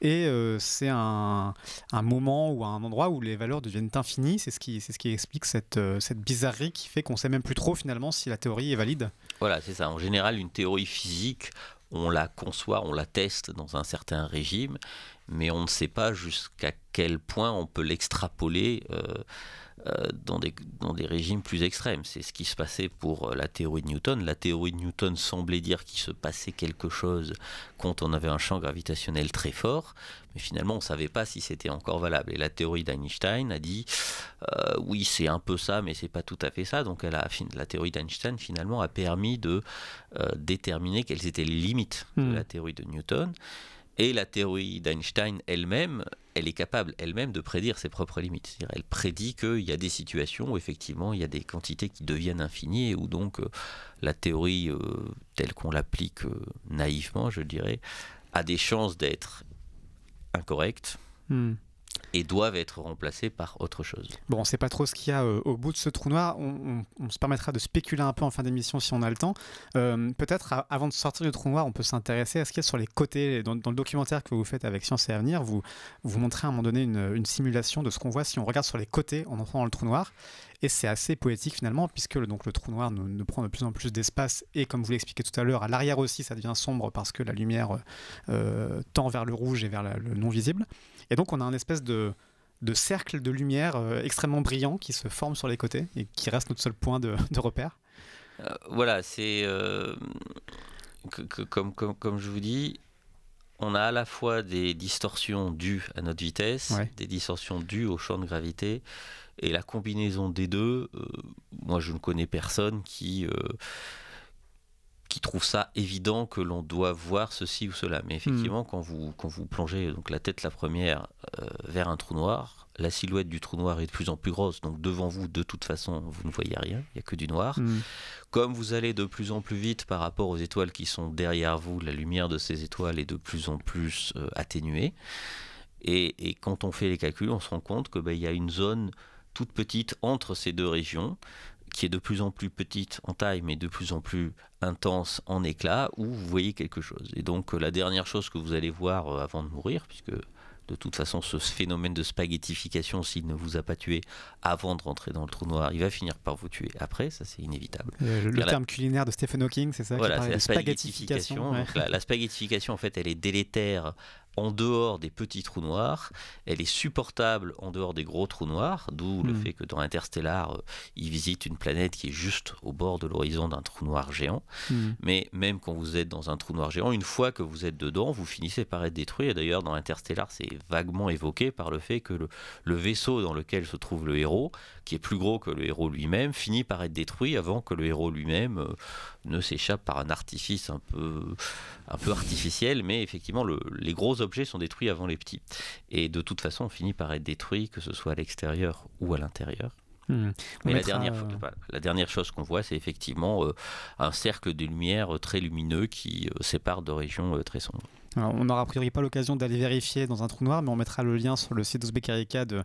Et c'est un, un, moment ou un endroit où les valeurs deviennent infinies. C'est ce qui, c'est ce qui explique cette, cette bizarrerie qui fait qu'on ne sait même plus trop, finalement, si la théorie est valide. Voilà, c'est ça. En général, une théorie physique, on la conçoit, on la teste dans un certain régime mais on ne sait pas jusqu'à quel point on peut l'extrapoler euh, euh, dans, des, régimes plus extrêmes. C'est ce qui se passait pour euh, la théorie de Newton. La théorie de Newton semblait dire qu'il se passait quelque chose quand on avait un champ gravitationnel très fort, mais finalement on ne savait pas si c'était encore valable. Et la théorie d'Einstein a dit oui c'est un peu ça, mais c'est pas tout à fait ça. Donc la théorie d'Einstein finalement a permis de déterminer quelles étaient les limites de hmm. la théorie de Newton. Et la théorie d'Einstein elle-même, elle est capable elle-même de prédire ses propres limites. Elle prédit qu'il y a des situations où effectivement il y a des quantités qui deviennent infinies et où donc euh, la théorie euh, telle qu'on l'applique euh, naïvement, je dirais, a des chances d'être incorrecte, hmm et doivent être remplacés par autre chose. Bon, on ne sait pas trop ce qu'il y a euh, au bout de ce trou noir. On, se permettra de spéculer un peu en fin d'émission si on a le temps. Euh, peut-être avant de sortir du trou noir, on peut s'intéresser à ce qu'il y a sur les côtés. Dans, le documentaire que vous faites avec Science et Avenir, vous, vous montrez à un moment donné une, simulation de ce qu'on voit si on regarde sur les côtés en entrant dans le trou noir. Et c'est assez poétique finalement, puisque le, donc, le trou noir nous, prend de plus en plus d'espace. Et comme vous l'expliquez tout à l'heure, à l'arrière aussi, ça devient sombre parce que la lumière euh, tend vers le rouge et vers le non visible. Et donc on a un espèce de, de cercle de lumière euh, extrêmement brillant qui se forme sur les côtés et qui reste notre seul point de, de repère. Euh, voilà, c'est euh, comme, comme, comme, je vous dis, on a à la fois des distorsions dues à notre vitesse, des distorsions dues au champ de gravité, et la combinaison des deux, moi je ne connais personne qui qui trouvent ça évident que l'on doit voir ceci ou cela. Mais effectivement, hmm. quand, vous, quand vous plongez donc la tête la première euh, vers un trou noir, la silhouette du trou noir est de plus en plus grosse, donc devant vous, de toute façon, vous ne voyez rien, il n'y a que du noir. Hmm. Comme vous allez de plus en plus vite par rapport aux étoiles qui sont derrière vous, la lumière de ces étoiles est de plus en plus euh, atténuée. Et, quand on fait les calculs, on se rend compte qu'il ben, il y a une zone toute petite entre ces deux régions qui est de plus en plus petite en taille, mais de plus en plus intense en éclat, où vous voyez quelque chose. Et donc euh, la dernière chose que vous allez voir euh, avant de mourir, puisque de toute façon ce phénomène de spaghettification, s'il ne vous a pas tué avant de rentrer dans le trou noir, il va finir par vous tuer après, ça c'est inévitable. Le, terme culinaire de Stephen Hawking, c'est ça Voilà, c'est la spaghettification. la, la spaghettification, en fait, elle est délétère en dehors des petits trous noirs, elle est supportable en dehors des gros trous noirs, d'où le hmm. fait que dans Interstellar, euh, il visite une planète qui est juste au bord de l'horizon d'un trou noir géant. Hmm. Mais même quand vous êtes dans un trou noir géant, une fois que vous êtes dedans, vous finissez par être détruit. Et d'ailleurs, dans Interstellar, c'est vaguement évoqué par le fait que le vaisseau dans lequel se trouve le héros, qui est plus gros que le héros lui-même, finit par être détruit avant que le héros lui-même euh, ne s'échappe par un artifice un peu, un peu artificiel, mais effectivement, les gros objets sont détruits avant les petits. Et de toute façon, on finit par être détruit, que ce soit à l'extérieur ou à l'intérieur. Hmm. Mais euh, la, dernière, chose qu'on voit, c'est effectivement euh, un cercle de lumière très lumineux qui sépare deux régions très sombres on n'aura a priori pas l'occasion d'aller vérifier dans un trou noir, mais on mettra le lien sur le site d'Ozbekarika de,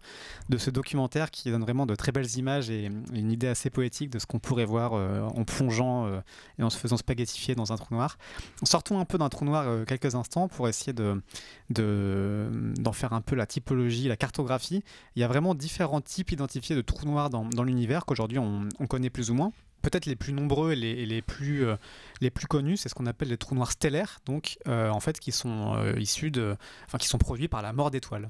de ce documentaire qui donne vraiment de très belles images et une idée assez poétique de ce qu'on pourrait voir euh, en plongeant euh, et en se faisant spaghettifier dans un trou noir. Sortons un peu d'un trou noir euh, quelques instants pour essayer de, d'en faire un peu la typologie, la cartographie. Il y a vraiment différents types identifiés de trous noirs dans, l'univers qu'aujourd'hui on connaît plus ou moins peut-être les plus nombreux et les, plus, euh, les plus connus, c'est ce qu'on appelle les trous noirs stellaires, donc euh, en fait qui sont euh, issus de, enfin qui sont produits par la mort d'étoiles.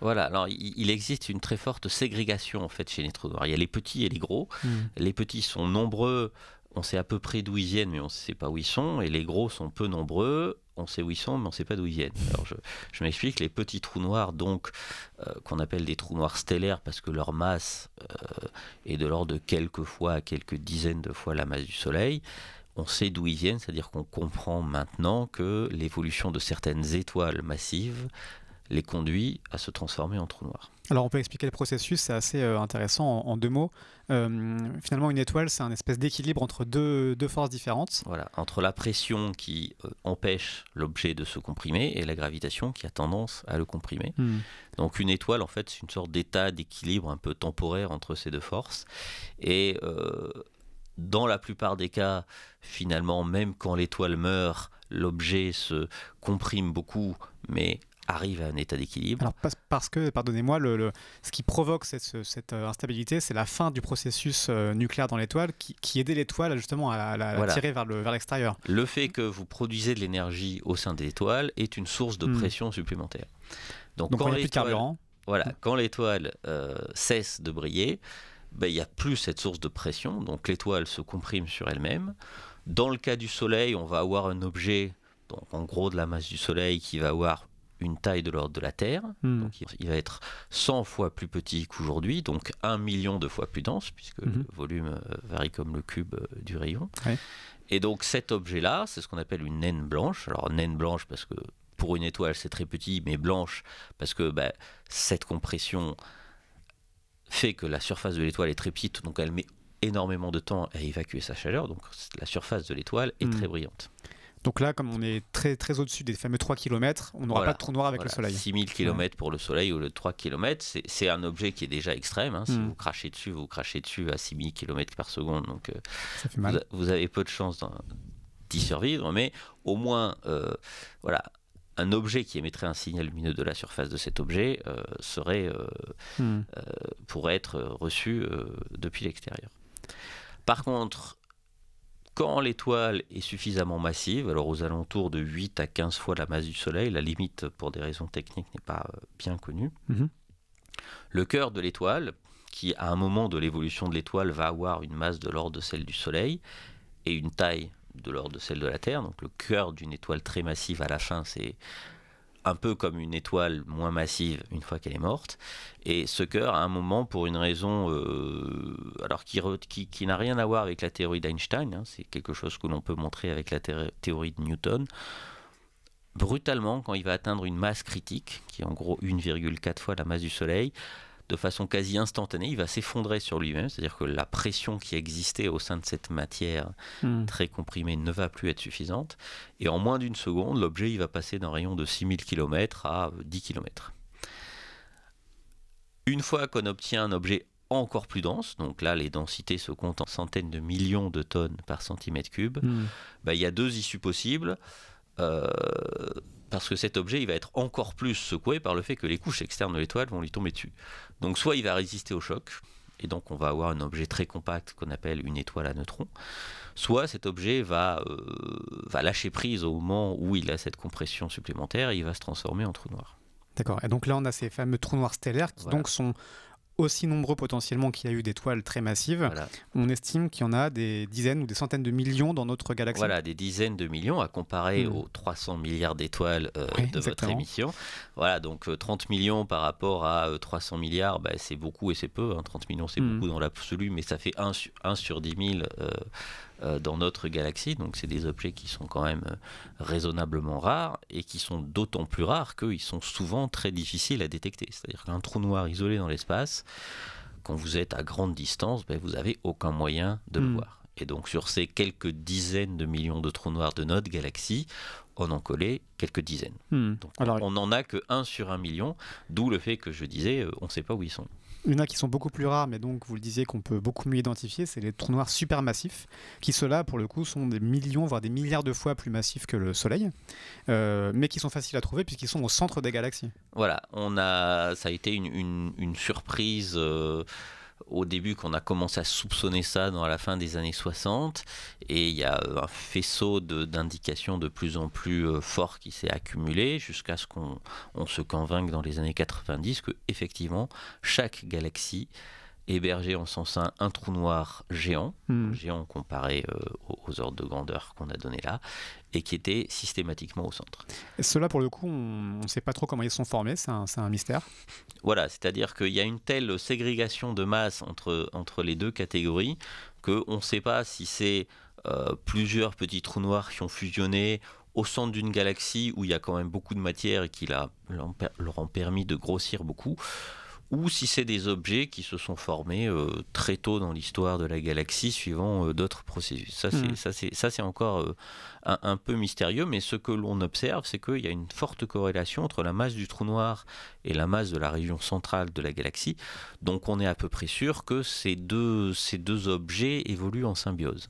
Voilà, alors il existe une très forte ségrégation en fait chez les trous noirs. Il y a les petits et les gros. Hmm. Les petits sont nombreux, on sait à peu près d'où ils viennent, mais on ne sait pas où ils sont, et les gros sont peu nombreux on sait où ils sont, mais on ne sait pas d'où ils viennent. Alors je, m'explique, les petits trous noirs, donc, euh, qu'on appelle des trous noirs stellaires parce que leur masse euh, est de l'ordre de quelques fois à quelques dizaines de fois la masse du Soleil, on sait d'où ils viennent, c'est-à-dire qu'on comprend maintenant que l'évolution de certaines étoiles massives les conduit à se transformer en trous noirs. Alors on peut expliquer le processus, c'est assez euh, intéressant en, deux mots. Euh, finalement, une étoile, c'est un espèce d'équilibre entre deux, forces différentes. Voilà, entre la pression qui euh, empêche l'objet de se comprimer et la gravitation qui a tendance à le comprimer. Hmm. Donc une étoile, en fait, c'est une sorte d'état d'équilibre un peu temporaire entre ces deux forces. Et dans la plupart des cas, finalement, même quand l'étoile meurt, l'objet se comprime beaucoup, mais arrive à un état d'équilibre. Alors, parce que, pardonnez-moi, ce qui provoque cette, euh, instabilité, c'est la fin du processus euh, nucléaire dans l'étoile qui, qui aidait l'étoile justement à, la tirer vers l'extérieur. Le, fait que vous produisez de l'énergie au sein des étoiles est une source de hmm. pression supplémentaire. Donc, Donc quand l'étoile cesse de briller, ben, il n'y a plus cette source de pression, donc l'étoile se comprime sur elle-même. Dans le cas du Soleil, on va avoir un objet, donc en gros de la masse du Soleil, qui va avoir une taille de l'ordre de la Terre. Hmm. Donc il va être 100 fois plus petit qu'aujourd'hui, donc un million de fois plus dense, puisque le hmm. volume euh, varie comme le cube euh, du rayon. Et donc cet objet-là, c'est ce qu'on appelle une naine blanche. Alors naine blanche parce que pour une étoile c'est très petit, mais blanche parce que bah, cette compression fait que la surface de l'étoile est très petite, donc elle met énormément de temps à évacuer sa chaleur, donc la surface de l'étoile est hmm. très brillante. Donc là, comme on est très, très au-dessus des fameux 3 km, on n'aura pas de trou noir avec le soleil. 6000 km pour le soleil ou le 3 km, c'est un objet qui est déjà extrême. Hein. Si hmm. vous crachez dessus, vous crachez dessus à 6000 km par seconde. Donc euh, Vous, avez peu de chance d'y survivre, mais au moins, euh, voilà, un objet qui émettrait un signal lumineux de la surface de cet objet euh, serait, hmm. pourrait être reçu depuis l'extérieur. Par contre, quand l'étoile est suffisamment massive, alors aux alentours de 8 à 15 fois la masse du Soleil, la limite pour des raisons techniques n'est pas euh, bien connue, mhm. le cœur de l'étoile, qui à un moment de l'évolution de l'étoile va avoir une masse de l'ordre de celle du Soleil et une taille de l'ordre de celle de la Terre, donc le cœur d'une étoile très massive à la fin c'est un peu comme une étoile moins massive une fois qu'elle est morte. Et ce cœur, à un moment, pour une raison euh, alors qui, qui, n'a rien à voir avec la théorie d'Einstein, hein, c'est quelque chose que l'on peut montrer avec la théorie de Newton, brutalement, quand il va atteindre une masse critique, qui est en gros 1,4 fois la masse du Soleil, de façon quasi instantanée, il va s'effondrer sur lui-même, c'est-à-dire que la pression qui existait au sein de cette matière hmm. très comprimée ne va plus être suffisante, et en moins d'une seconde, l'objet va passer d'un rayon de 6000 km à 10 euh, km. Une fois qu'on obtient un objet encore plus dense, donc là les densités se comptent en centaines de millions de tonnes par centimètre cube, hmm. bah, il y a deux issues possibles. Euh, parce que cet objet, il va être encore plus secoué par le fait que les couches externes de l'étoile vont lui tomber dessus. Donc soit il va résister au choc, et donc on va avoir un objet très compact qu'on appelle une étoile à neutrons, soit cet objet va, euh, va lâcher prise au moment où il a cette compression supplémentaire et il va se transformer en trou noir. D'accord, et donc là on a ces fameux trous noirs stellaires qui donc sont aussi nombreux potentiellement qu'il y a eu d'étoiles très massives, on estime qu'il y en a des dizaines ou des centaines de millions dans notre galaxie. Voilà, des dizaines de millions à comparer hmm. aux 300 milliards d'étoiles euh, de votre émission. Voilà, donc 30 euh, millions par rapport à 300 euh, milliards, bah, c'est beaucoup et c'est peu. 30 hein. millions, c'est hmm. beaucoup dans l'absolu, mais ça fait 1 sur, 1 sur 10 000 euh, dans notre galaxie. Donc c'est des objets qui sont quand même euh, raisonnablement rares et qui sont d'autant plus rares qu'ils sont souvent très difficiles à détecter. C'est-à-dire qu'un trou noir isolé dans l'espace, quand vous êtes à grande distance, ben, vous n'avez aucun moyen de le hmm. voir. Et donc sur ces quelques dizaines de millions de trous noirs de notre galaxie, on en collait quelques dizaines. Hmm. on n'en a que un sur un million, d'où le fait que je disais, euh, on ne sait pas où ils sont. Une a qui sont beaucoup plus rares, mais donc vous le disiez qu'on peut beaucoup mieux identifier, c'est les trous noirs supermassifs, qui ceux-là, pour le coup, sont des millions, voire des milliards de fois plus massifs que le Soleil, euh, mais qui sont faciles à trouver puisqu'ils sont au centre des galaxies. Voilà, on a, ça a été une, surprise. Euh, au début qu'on a commencé à soupçonner ça dans la fin des années 60 et il y a euh, un faisceau d'indications de, plus en plus euh, fort qui s'est accumulé jusqu'à ce qu'on se convainque dans les années 90 que effectivement chaque galaxie Héberger en son sein un trou noir géant, hmm. géant comparé euh, aux ordres de grandeur qu'on a donné là, et qui était systématiquement au centre. Ceux-là, pour le coup, on ne sait pas trop comment ils sont formés, c'est un, mystère. Voilà, c'est-à-dire qu'il y a une telle ségrégation de masse entre, entre les deux catégories qu'on ne sait pas si c'est euh, plusieurs petits trous noirs qui ont fusionné au centre d'une galaxie où il y a quand même beaucoup de matière et qui leur ont permis de grossir beaucoup, ou si c'est des objets qui se sont formés euh, très tôt dans l'histoire de la galaxie suivant euh, d'autres processus. Ça, c'est hmm. encore euh, un, peu mystérieux, mais ce que l'on observe, c'est qu'il y a une forte corrélation entre la masse du trou noir et la masse de la région centrale de la galaxie. Donc on est à peu près sûr que ces deux, ces deux objets évoluent en symbiose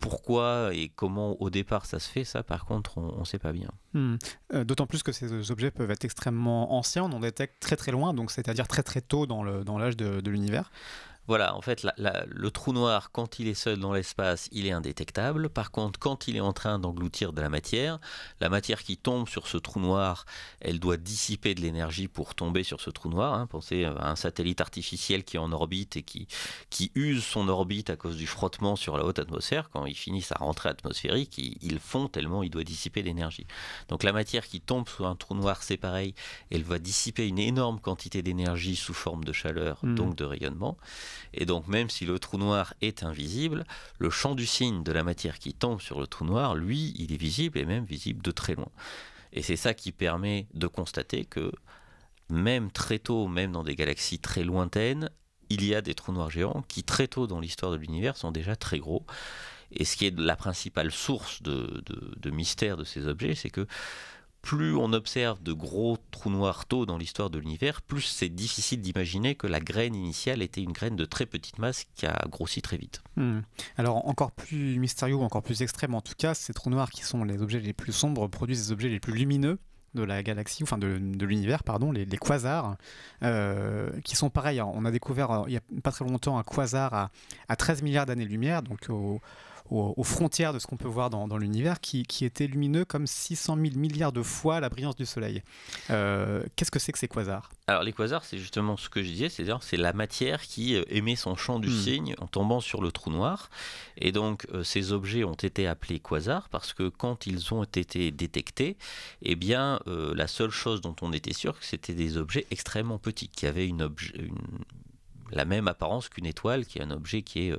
pourquoi et comment au départ ça se fait, ça par contre on ne sait pas bien. Hmm. Euh, d'autant plus que ces objets peuvent être extrêmement anciens, on en détecte très très loin, donc c'est-à-dire très très tôt dans l'âge dans de l'univers. Voilà, en fait, le trou noir, quand il est seul dans l'espace, il est indétectable. Par contre, quand il est en train d'engloutir de la matière, la matière qui tombe sur ce trou noir, elle doit dissiper de l'énergie pour tomber sur ce trou noir. Hein. Pensez à un satellite artificiel qui est en orbite et qui, qui use son orbite à cause du frottement sur la haute atmosphère. Quand il finit sa rentrée atmosphérique, il fond font tellement il doit dissiper l'énergie. Donc la matière qui tombe sur un trou noir, c'est pareil, elle va dissiper une énorme quantité d'énergie sous forme de chaleur, hmm. donc de rayonnement. Et donc même si le trou noir est invisible, le champ du signe de la matière qui tombe sur le trou noir, lui, il est visible et même visible de très loin. Et c'est ça qui permet de constater que même très tôt, même dans des galaxies très lointaines, il y a des trous noirs géants qui très tôt dans l'histoire de l'univers sont déjà très gros. Et ce qui est la principale source de, de mystère de ces objets, c'est que plus on observe de gros trous noirs tôt dans l'histoire de l'univers, plus c'est difficile d'imaginer que la graine initiale était une graine de très petite masse qui a grossi très vite. Hmm. Alors encore plus mystérieux, encore plus extrême en tout cas, ces trous noirs qui sont les objets les plus sombres produisent les objets les plus lumineux de la galaxie, enfin de, l'univers, pardon, les, quasars, euh, qui sont pareils. On a découvert euh, il n'y a pas très longtemps un quasar à, à 13 milliards d'années-lumière, donc au, aux, frontières de ce qu'on peut voir dans, l'univers, qui, était lumineux comme 600 000 milliards de fois la brillance du Soleil. Euh, qu'est-ce que c'est que ces quasars Alors les quasars, c'est justement ce que je disais, c'est-à-dire c'est la matière qui euh, émet son champ du hmm. signe en tombant sur le trou noir. Et donc euh, ces objets ont été appelés quasars parce que quand ils ont été détectés, eh bien la seule chose dont on était sûr, c'était des objets extrêmement petits qui avaient la même apparence qu'une étoile, qui est un objet qui est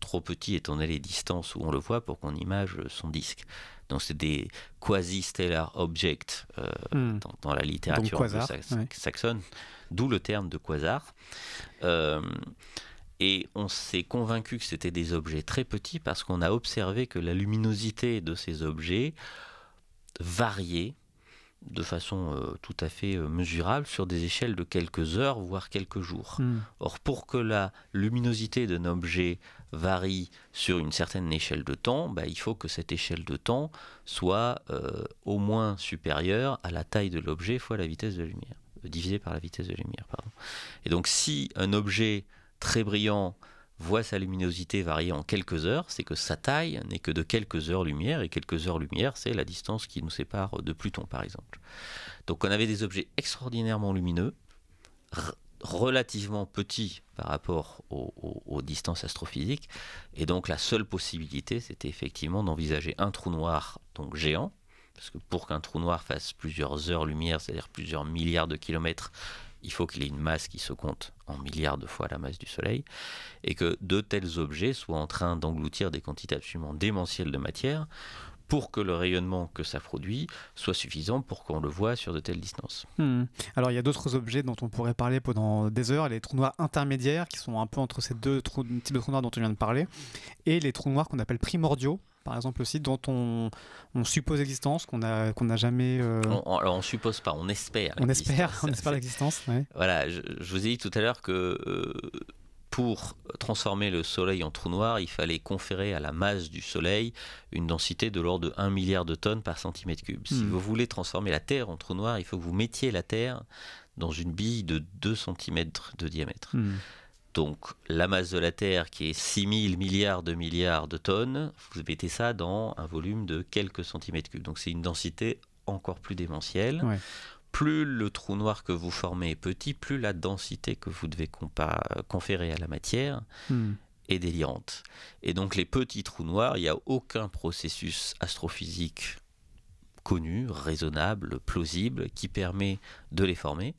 trop petit étant donné les distances où on le voit pour qu'on image son disque. Donc c'est des quasi-stellar objects euh, hmm. dans, la littérature saxonne, d'où le terme de quasar. Euh, et on s'est convaincu que c'était des objets très petits parce qu'on a observé que la luminosité de ces objets variait de façon euh, tout à fait mesurable sur des échelles de quelques heures, voire quelques jours. Hmm. Or, pour que la luminosité d'un objet varie sur une certaine échelle de temps, bah, il faut que cette échelle de temps soit euh, au moins supérieure à la taille de l'objet fois la vitesse de lumière, euh, divisé par la vitesse de lumière. Pardon. Et donc si un objet très brillant voit sa luminosité varier en quelques heures, c'est que sa taille n'est que de quelques heures-lumière, et quelques heures-lumière, c'est la distance qui nous sépare de Pluton, par exemple. Donc on avait des objets extraordinairement lumineux, relativement petit par rapport aux, distances astrophysiques. Et donc la seule possibilité, c'était effectivement d'envisager un trou noir donc géant, parce que pour qu'un trou noir fasse plusieurs heures-lumière, c'est-à-dire plusieurs milliards de kilomètres, il faut qu'il ait une masse qui se compte en milliards de fois la masse du Soleil, et que de tels objets soient en train d'engloutir des quantités absolument démentielles de matière pour que le rayonnement que ça produit soit suffisant pour qu'on le voit sur de telles distances. Hmm. Alors il y a d'autres objets dont on pourrait parler pendant des heures, les trous noirs intermédiaires qui sont un peu entre ces deux types de trous noirs dont on vient de parler, et les trous noirs qu'on appelle primordiaux, par exemple aussi dont on, on suppose l'existence qu'on a qu'on n'a jamais euh... on, alors on suppose pas on espère on espère on espère l'existence ouais. voilà je, vous ai dit tout à l'heure que euh, pour transformer le Soleil en trou noir, il fallait conférer à la masse du Soleil une densité de l'ordre de 1 milliard de tonnes par centimètre cube. Si hmm. vous voulez transformer la Terre en trou noir, il faut que vous mettiez la Terre dans une bille de 2 cm de diamètre. Hmm. Donc la masse de la Terre qui est 6000 milliards de milliards de tonnes, vous mettez ça dans un volume de quelques centimètres cubes. Donc c'est une densité encore plus démentielle plus le trou noir que vous formez est petit, plus la densité que vous devez conférer à la matière hmm. est délirante. Et donc les petits trous noirs, il n'y a aucun processus astrophysique connu, raisonnable, plausible, qui permet de les former,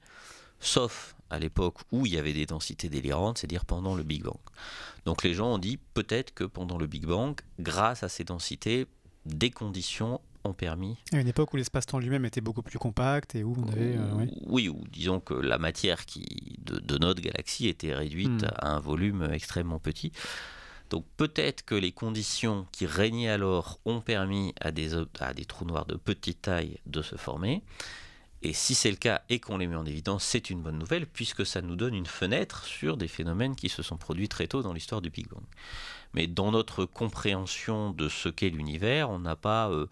sauf à l'époque où il y avait des densités délirantes, c'est-à-dire pendant le Big Bang. Donc les gens ont dit peut-être que pendant le Big Bang, grâce à ces densités, des conditions ont permis. À une époque où l'espace-temps lui-même était beaucoup plus compact et où on avait. Euh, oui. ou disons que la matière qui, de, notre galaxie était réduite hmm. à un volume extrêmement petit. Donc peut-être que les conditions qui régnaient alors ont permis à des, à des trous noirs de petite taille de se former. Et si c'est le cas et qu'on les met en évidence, c'est une bonne nouvelle puisque ça nous donne une fenêtre sur des phénomènes qui se sont produits très tôt dans l'histoire du Big Bang. Mais dans notre compréhension de ce qu'est l'univers, on n'a pas... Euh,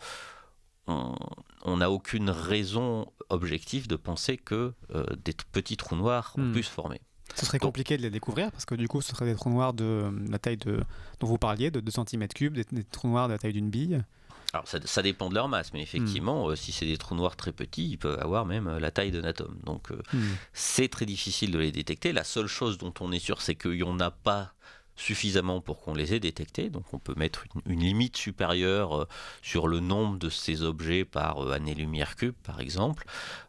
on n'a aucune raison objective de penser que euh, des petits trous noirs ont hmm. pu se former. Ce serait compliqué de les découvrir parce que du coup, ce seraient des trous noirs de la taille de, dont vous parliez, de 2 cm3, des, trous noirs de la taille d'une bille. Alors ça, dépend de leur masse, mais effectivement, hmm. euh, si c'est des trous noirs très petits, ils peuvent avoir même euh, la taille d'un atome. Donc hmm. c'est très difficile de les détecter. La seule chose dont on est sûr, c'est qu'il n'y en a pas suffisamment pour qu'on les ait détectés. Donc on peut mettre une, limite supérieure euh, sur le nombre de ces objets par euh, année-lumière cube, par exemple,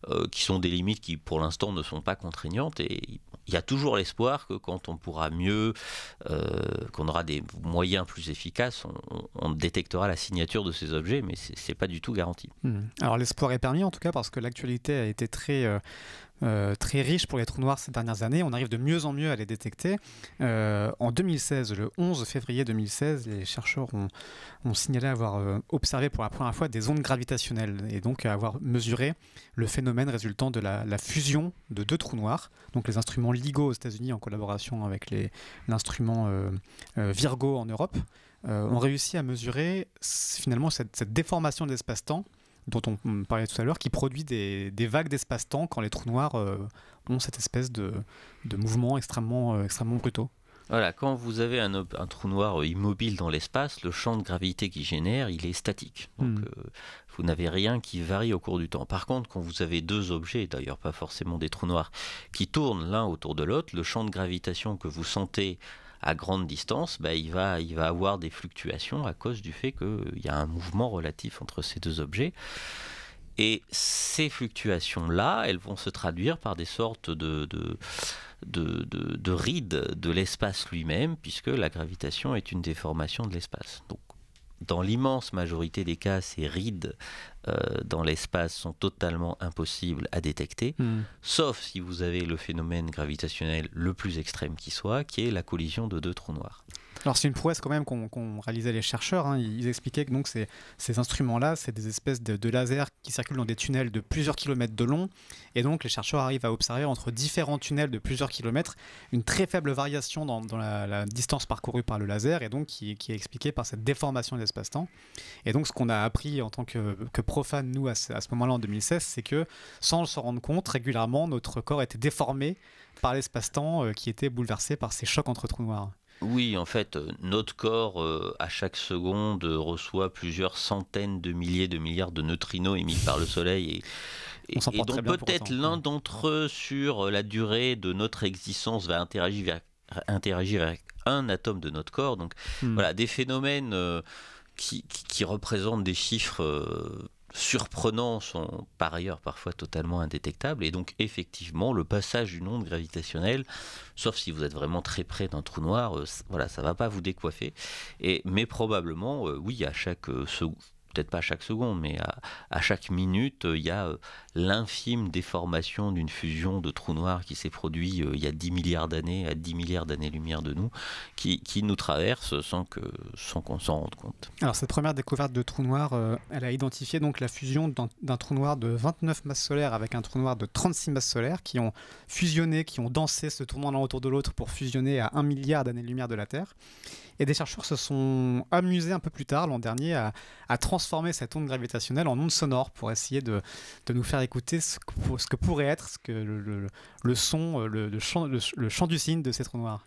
euh, qui sont des limites qui pour l'instant ne sont pas contraignantes. Et il y a toujours l'espoir que quand on pourra mieux, qu'on aura des moyens plus efficaces, on, détectera la signature de ces objets, mais ce n'est pas du tout garanti. Hmm. Alors l'espoir est permis en tout cas parce que l'actualité a été très euh, très riche pour les trous noirs ces dernières années. On arrive de mieux en mieux à les détecter. Euh, en 2016, le 11 février 2016, les chercheurs ont, signalé avoir euh, observé pour la première fois des ondes gravitationnelles et donc avoir mesuré le phénomène résultant de la, fusion de deux trous noirs. Donc les instruments LIGO aux États-Unis en collaboration avec l'instrument Virgo en Europe ont réussi à mesurer finalement cette, cette déformation de l'espace-temps dont on parlait tout à l'heure, qui produit des, vagues d'espace-temps quand les trous noirs euh, ont cette espèce de, mouvement extrêmement, euh, extrêmement brutaux. Voilà, quand vous avez un, trou noir euh, immobile dans l'espace, le champ de gravité qu'il génère, il est statique. Donc, hmm. vous n'avez rien qui varie au cours du temps. Par contre, quand vous avez deux objets, d'ailleurs pas forcément des trous noirs, qui tournent l'un autour de l'autre, le champ de gravitation que vous sentez à grande distance, bah, il, va, il va avoir des fluctuations à cause du fait qu'il y a un mouvement relatif entre ces deux objets. Et ces fluctuations-là, elles vont se traduire par des sortes de, de, de, de rides de l'espace lui-même, puisque la gravitation est une déformation de l'espace. Donc, dans l'immense majorité des cas, ces rides euh, dans l'espace sont totalement impossibles à détecter, hmm. sauf si vous avez le phénomène gravitationnel le plus extrême qui soit, qui est la collision de deux trous noirs. Alors c'est une prouesse quand même qu'on réalisait les chercheurs. Hein. Ils, expliquaient que donc ces, instruments-là, c'est des espèces de, lasers qui circulent dans des tunnels de plusieurs kilomètres de long. Et donc les chercheurs arrivent à observer entre différents tunnels de plusieurs kilomètres une très faible variation dans, la, distance parcourue par le laser et donc qui, est expliquée par cette déformation de l'espace-temps. Et donc ce qu'on a appris en tant que, profane, nous, à ce, moment-là en 2016, c'est que sans se rendre compte, régulièrement, notre corps était déformé par l'espace-temps euh, qui était bouleversé par ces chocs entre trous noirs. Oui, en fait, euh, notre corps, euh, à chaque seconde, euh, reçoit plusieurs centaines de milliers de milliards de neutrinos émis par le Soleil. Et, donc peut-être l'un mm. d'entre eux sur la durée de notre existence va interagir, avec un atome de notre corps. Donc mm. voilà, des phénomènes qui, représentent des chiffres surprenants sont par ailleurs parfois totalement indétectables. Et donc effectivement, le passage d'une onde gravitationnelle, sauf si vous êtes vraiment très près d'un trou noir, euh, voilà, ça va pas vous décoiffer. Et, mais probablement, euh, oui, à chaque euh, seconde peut-être pas à chaque seconde, mais à, à chaque minute, il y a l'infime déformation d'une fusion de trous noirs qui s'est produit euh, il y a 10 milliards d'années à 10 milliards d'années-lumière de nous, qui, qui, nous traverse sans qu'on sans qu'on s'en rende compte. Alors cette première découverte de trous noirs, euh, elle a identifié donc la fusion d'un trou noir de 29 masses solaires avec un trou noir de 36 masses solaires qui ont fusionné, qui ont dansé, ce tournant l'un autour de l'autre pour fusionner à 1 milliard d'années-lumière de la Terre. Et des chercheurs se sont amusés un peu plus tard l'an dernier à, à transformer cette onde gravitationnelle en onde sonore pour essayer de, de nous faire écouter ce que, ce pourrait être ce que le, son, euh, le, chant, le, chant du signe de ces trous noirs.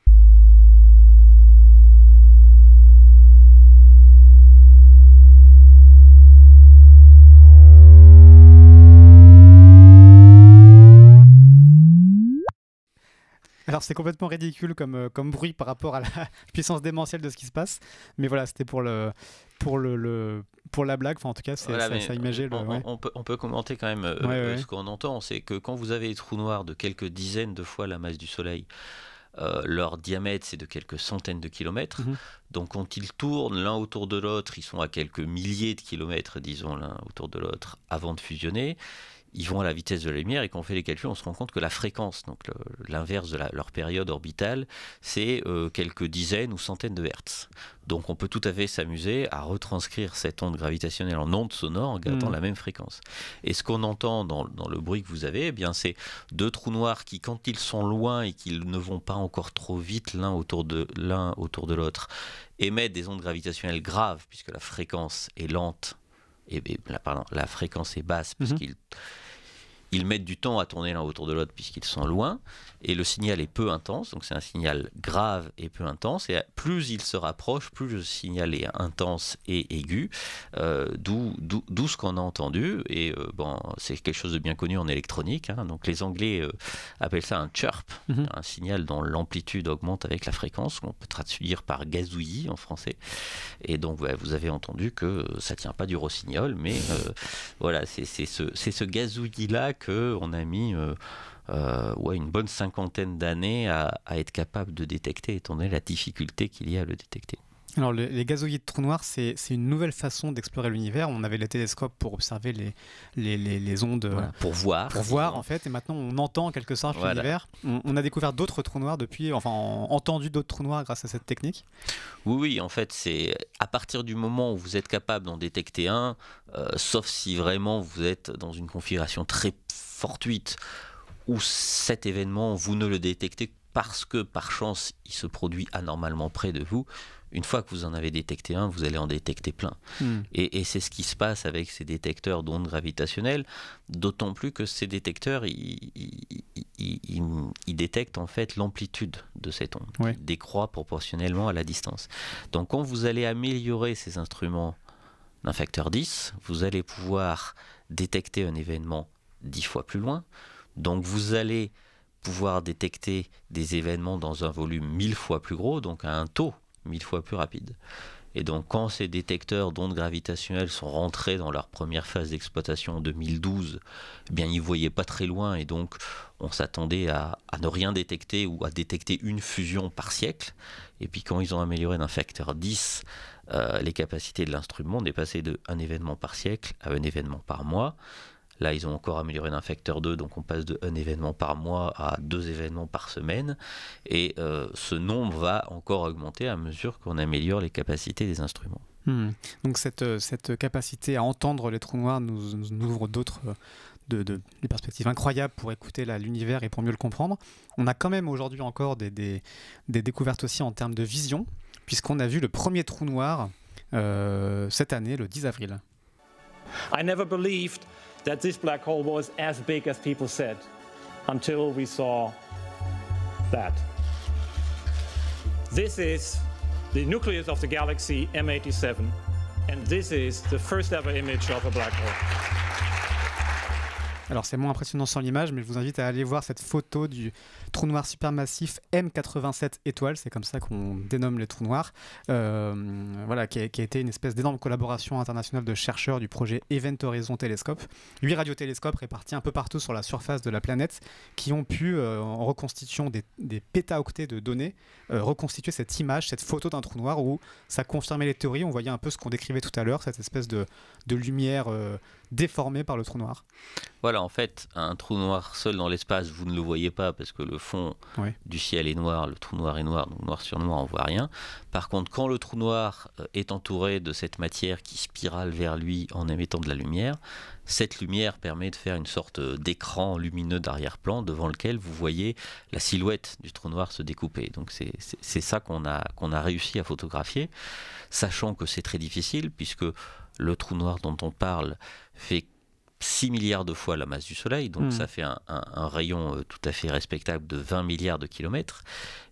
Alors c'est complètement ridicule euh, comme bruit par rapport à la puissance démentielle de ce qui se passe, mais voilà, c'était pour le, pour le, pour la blague, en tout cas, c'est ça, imagé. On, peut, commenter quand même euh, euh, ce qu'on entend, c'est que quand vous avez des trous noirs de quelques dizaines de fois la masse du Soleil, euh, leur diamètre c'est de quelques centaines de kilomètres. Mhm. Donc quand ils tournent l'un autour de l'autre, ils sont à quelques milliers de kilomètres, disons l'un autour de l'autre, avant de fusionner ils vont à la vitesse de la lumière et quand on fait les calculs, on se rend compte que la fréquence, donc l'inverse de leur période orbitale, c'est euh, quelques dizaines ou centaines de hertz. Donc on peut tout à fait s'amuser à retranscrire cette onde gravitationnelle en onde sonore en gardant mm. la même fréquence. Et ce qu'on entend dans, le bruit que vous avez, eh bien c'est deux trous noirs qui, quand ils sont loin et qu'ils ne vont pas encore trop vite l'un autour de l'un autour de l'autre, émettent des ondes gravitationnelles graves puisque la fréquence est lente et, la, pardon, la fréquence est basse mm-hmm. puisqu'ils ils mettent du temps à tourner l'un autour de l'autre puisqu'ils sont loin, et le signal est peu intense, donc c'est un signal grave et peu intense, et plus ils se rapprochent plus le signal est intense et aigu, euh, d'où ce qu'on a entendu, et euh, bon, c'est quelque chose de bien connu en électronique, hein, donc les Anglais euh, appellent ça un chirp, mhm. un signal dont l'amplitude augmente avec la fréquence, qu'on peut traduire par gazouillis en français, et donc vous avez entendu que ça ne tient pas du rossignol, mais voilà, c'est ce, ce gazouillis-là on a mis euh, euh, une bonne cinquantaine d'années à, à être capable de détecter, étant donné la difficulté qu'il y a à le détecter. Alors, les, les, de trous noirs, c'est une nouvelle façon d'explorer l'univers. On avait les télescopes pour observer les, les, ondes. Euh, pour voir. Pour voir, en fait. Et maintenant, on entend en quelque sorte l'univers. On, a découvert d'autres trous noirs depuis, enfin, entendu d'autres trous noirs grâce à cette technique. Oui, oui, en fait, c'est à partir du moment où vous êtes capable d'en détecter un, euh, sauf si vraiment vous êtes dans une configuration très fortuite où cet événement, vous ne le détectez parce que par chance, il se produit anormalement près de vous une fois que vous en avez détecté un, vous allez en détecter plein. Hmm. Et, c'est ce qui se passe avec ces détecteurs d'ondes gravitationnelles, d'autant plus que ces détecteurs, ils, détectent en fait l'amplitude de cette onde, décroît proportionnellement à la distance. Donc quand vous allez améliorer ces instruments d'un facteur 10, vous allez pouvoir détecter un événement 10 fois plus loin. Donc vous allez pouvoir détecter des événements dans un volume 1000 fois plus gros, donc à un taux mille fois plus rapide. Et donc quand ces détecteurs d'ondes gravitationnelles sont rentrés dans leur première phase d'exploitation en 2012, eh bien ils voyaient pas très loin et donc on s'attendait à, ne rien détecter ou à détecter une fusion par siècle. Et puis quand ils ont amélioré d'un facteur 10 euh, les capacités de l'instrument, on est passé de événement par siècle à un événement par mois. Là, ils ont encore amélioré d'un facteur 2, donc on passe de un événement par mois à deux événements par semaine. Et euh, ce nombre va encore augmenter à mesure qu'on améliore les capacités des instruments. Hmm. Donc euh, cette, capacité à entendre les trous noirs nous, ouvre d'autres euh, perspectives incroyables pour écouter l'univers et pour mieux le comprendre. On a quand même aujourd'hui encore des, découvertes aussi en termes de vision, puisqu'on a vu le premier trou noir cette année, le 10 avril. I never believed that this black hole was as big as people said until we saw that. This is the nucleus of the galaxy M87, and this is the first ever image of a black hole. Alors c'est moins impressionnant sans l'image, mais je vous invite à aller voir cette photo du trou noir supermassif M87 étoile, c'est comme ça qu'on dénomme les trous noirs, euh, voilà, qui a, été une espèce d'énorme collaboration internationale de chercheurs du projet Event Horizon Telescope. Huit radiotélescopes répartis un peu partout sur la surface de la planète qui ont pu, euh, en reconstituant des, pétaoctets de données, euh, reconstituer cette image, cette photo d'un trou noir où ça confirmait les théories, on voyait un peu ce qu'on décrivait tout à l'heure, cette espèce de, de lumière déformé par le trou noir. Voilà, en fait, un trou noir seul dans l'espace, vous ne le voyez pas parce que le fond du ciel est noir, le trou noir est noir, donc noir sur noir, on ne voit rien. Par contre, quand le trou noir euh, est entouré de cette matière qui spirale vers lui en émettant de la lumière, cette lumière permet de faire une sorte d'écran lumineux d'arrière-plan devant lequel vous voyez la silhouette du trou noir se découper. Donc c'est ça qu'on a, qu'on a réussi à photographier, sachant que c'est très difficile puisque le trou noir dont on parle fait 6 milliards de fois la masse du Soleil, donc hmm. ça fait un, rayon euh, tout à fait respectable de 20 milliards de kilomètres,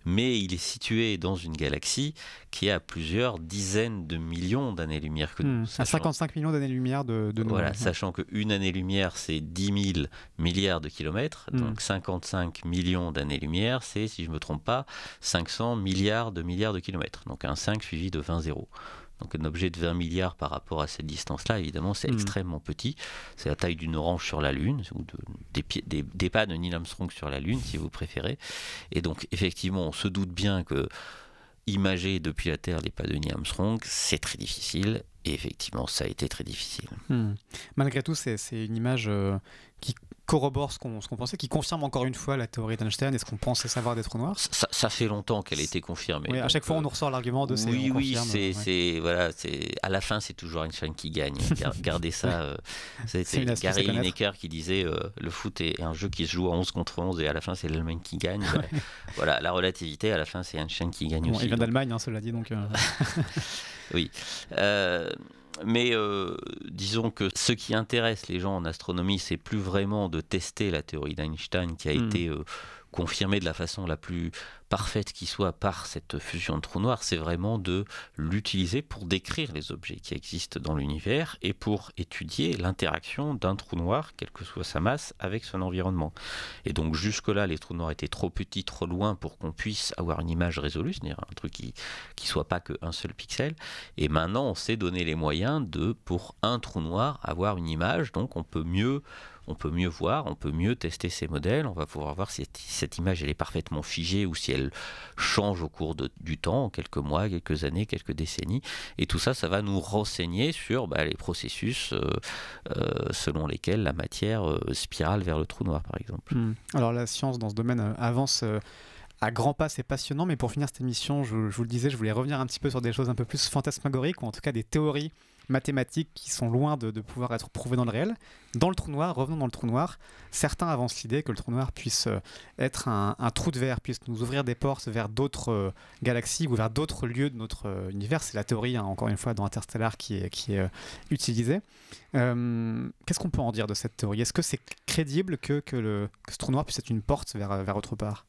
mais il est situé dans une galaxie qui a plusieurs dizaines de millions d'années-lumière que nous. Hmm, à 55 millions d'années-lumière de, nous. Voilà, sachant qu'une année-lumière, c'est 10 000 milliards de kilomètres, hmm. donc 55 millions d'années-lumière, c'est, si je ne me trompe pas, 500 milliards de milliards de kilomètres, donc un 5 suivi de 20 0. Donc un objet de 20 milliards par rapport à cette distance-là, évidemment, c'est hmm. extrêmement petit. C'est la taille d'une orange sur la Lune, ou des, des, pas de Neil Armstrong sur la Lune, si vous préférez. Et donc, effectivement, on se doute bien que imager depuis la Terre les pas de Neil Armstrong, c'est très difficile. Et effectivement, ça a été très difficile. Hmm. Malgré tout, c'est une image euh, corrobore ce qu'on pensait, qui confirme encore une fois la théorie d'Einstein et ce qu'on pensait savoir des trous noirs. Ça, fait longtemps qu'elle a été confirmée. à chaque fois, euh, on nous ressort l'argument de ces. Oui, oui, c'est voilà, c'est à la fin, c'est toujours Einstein qui gagne. Gardez ça. c'était euh, c'est Gary Lineker qui disait euh, le foot est un jeu qui se joue à 11 contre 11 et à la fin, c'est l'Allemagne qui gagne. voilà, la relativité, à la fin, c'est Einstein qui gagne aussi. Il vient d'Allemagne, hein, cela dit donc. Euh... oui. Mais euh, disons que ce qui intéresse les gens en astronomie, c'est plus vraiment de tester la théorie d'Einstein qui a hmm. été euh, confirmée de la façon la plus parfaite qui soit par cette fusion de trous noirs, c'est vraiment de l'utiliser pour décrire les objets qui existent dans l'univers et pour étudier l'interaction d'un trou noir, quelle que soit sa masse, avec son environnement. Et donc jusque-là, les trous noirs étaient trop petits, trop loin pour qu'on puisse avoir une image résolue, c'est-à-dire un truc qui ne soit pas qu'un seul pixel. Et maintenant, on s'est donné les moyens de, pour un trou noir, avoir une image, donc on peut mieux on peut mieux voir, on peut mieux tester ces modèles, on va pouvoir voir si cette image elle est parfaitement figée ou si elle change au cours du temps, en quelques mois, quelques années, quelques décennies. Et tout ça, ça va nous renseigner sur bah, les processus euh, euh, selon lesquels la matière euh, spirale vers le trou noir, par exemple. Hmm. Alors la science dans ce domaine avance à grands pas, c'est passionnant. Mais pour finir cette émission, je, je, vous le disais, je voulais revenir un petit peu sur des choses un peu plus fantasmagoriques, ou en tout cas des théories mathématiques qui sont loin de, pouvoir être prouvées dans le réel. Dans le trou noir, revenons dans le trou noir, certains avancent l'idée que le trou noir puisse euh, être un, trou de verre, puisse nous ouvrir des portes vers d'autres euh, galaxies ou vers d'autres lieux de notre euh, univers. C'est la théorie, hein, encore une fois, dans Interstellar qui est, utilisée. Qu'est-ce qu'on peut en dire de cette théorie Est-ce que c'est crédible que, le, ce trou noir puisse être une porte vers, vers autre part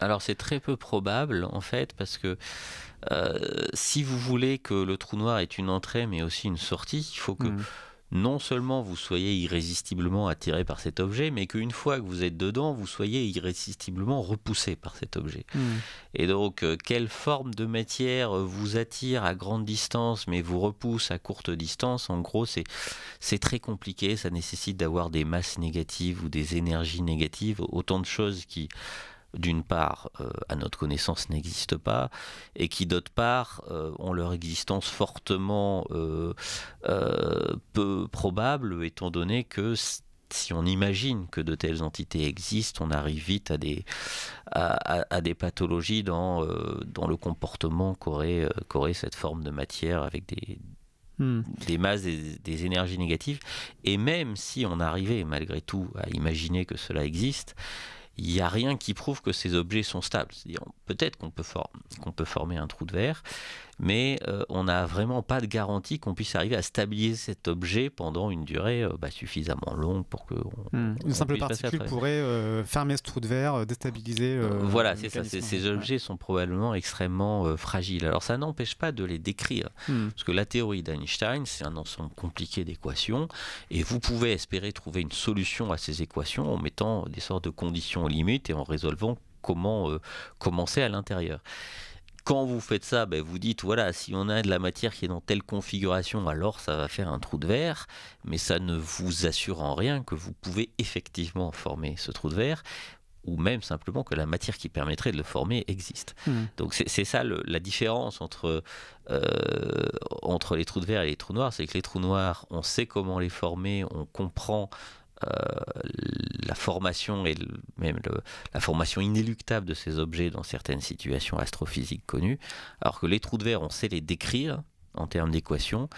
alors c'est très peu probable en fait parce que euh, si vous voulez que le trou noir est une entrée mais aussi une sortie, il faut que mm. non seulement vous soyez irrésistiblement attiré par cet objet, mais qu'une fois que vous êtes dedans, vous soyez irrésistiblement repoussé par cet objet. Mm. Et donc euh, quelle forme de matière euh, vous attire à grande distance mais vous repousse à courte distance, en gros c'est très compliqué, ça nécessite d'avoir des masses négatives ou des énergies négatives, autant de choses qui d'une part, euh, à notre connaissance, n'existent pas, et qui, d'autre part, euh, ont leur existence fortement euh, peu probable, étant donné que si on imagine que de telles entités existent, on arrive vite à des, à, des pathologies dans, dans le comportement qu'aurait, cette forme de matière avec des, hmm. des masses, des, énergies négatives. Et même si on arrivait malgré tout à imaginer que cela existe, il n'y a rien qui prouve que ces objets sont stables. C'est-à-dire peut-être qu'on peut, peut, former un trou de verre, mais euh, on n'a vraiment pas de garantie qu'on puisse arriver à stabiliser cet objet pendant une durée euh, bah, suffisamment longue pour que... Hmm. une simple particule pourrait euh, fermer ce trou de verre, déstabiliser... voilà, c'est ça, ces objets sont probablement extrêmement fragiles. Alors ça n'empêche pas de les décrire, hmm. parce que la théorie d'Einstein, c'est un ensemble compliqué d'équations, et vous pouvez espérer trouver une solution à ces équations en mettant des sortes de conditions limites et en résolvant comment commencer à l'intérieur. Quand vous faites ça, ben, vous dites voilà, si on a de la matière qui est dans telle configuration, alors ça va faire un trou de verre, mais ça ne vous assure en rien que vous pouvez effectivement former ce trou de verre ou même simplement que la matière qui permettrait de le former existe. Hmm. Donc c'est ça la différence entre, euh, entre les trous de verre et les trous noirs, c'est que les trous noirs, on sait comment les former, on comprend euh, la formation et même la formation inéluctable de ces objets dans certaines situations astrophysiques connues, alors que les trous de verre, on sait les décrire en termes d'équations,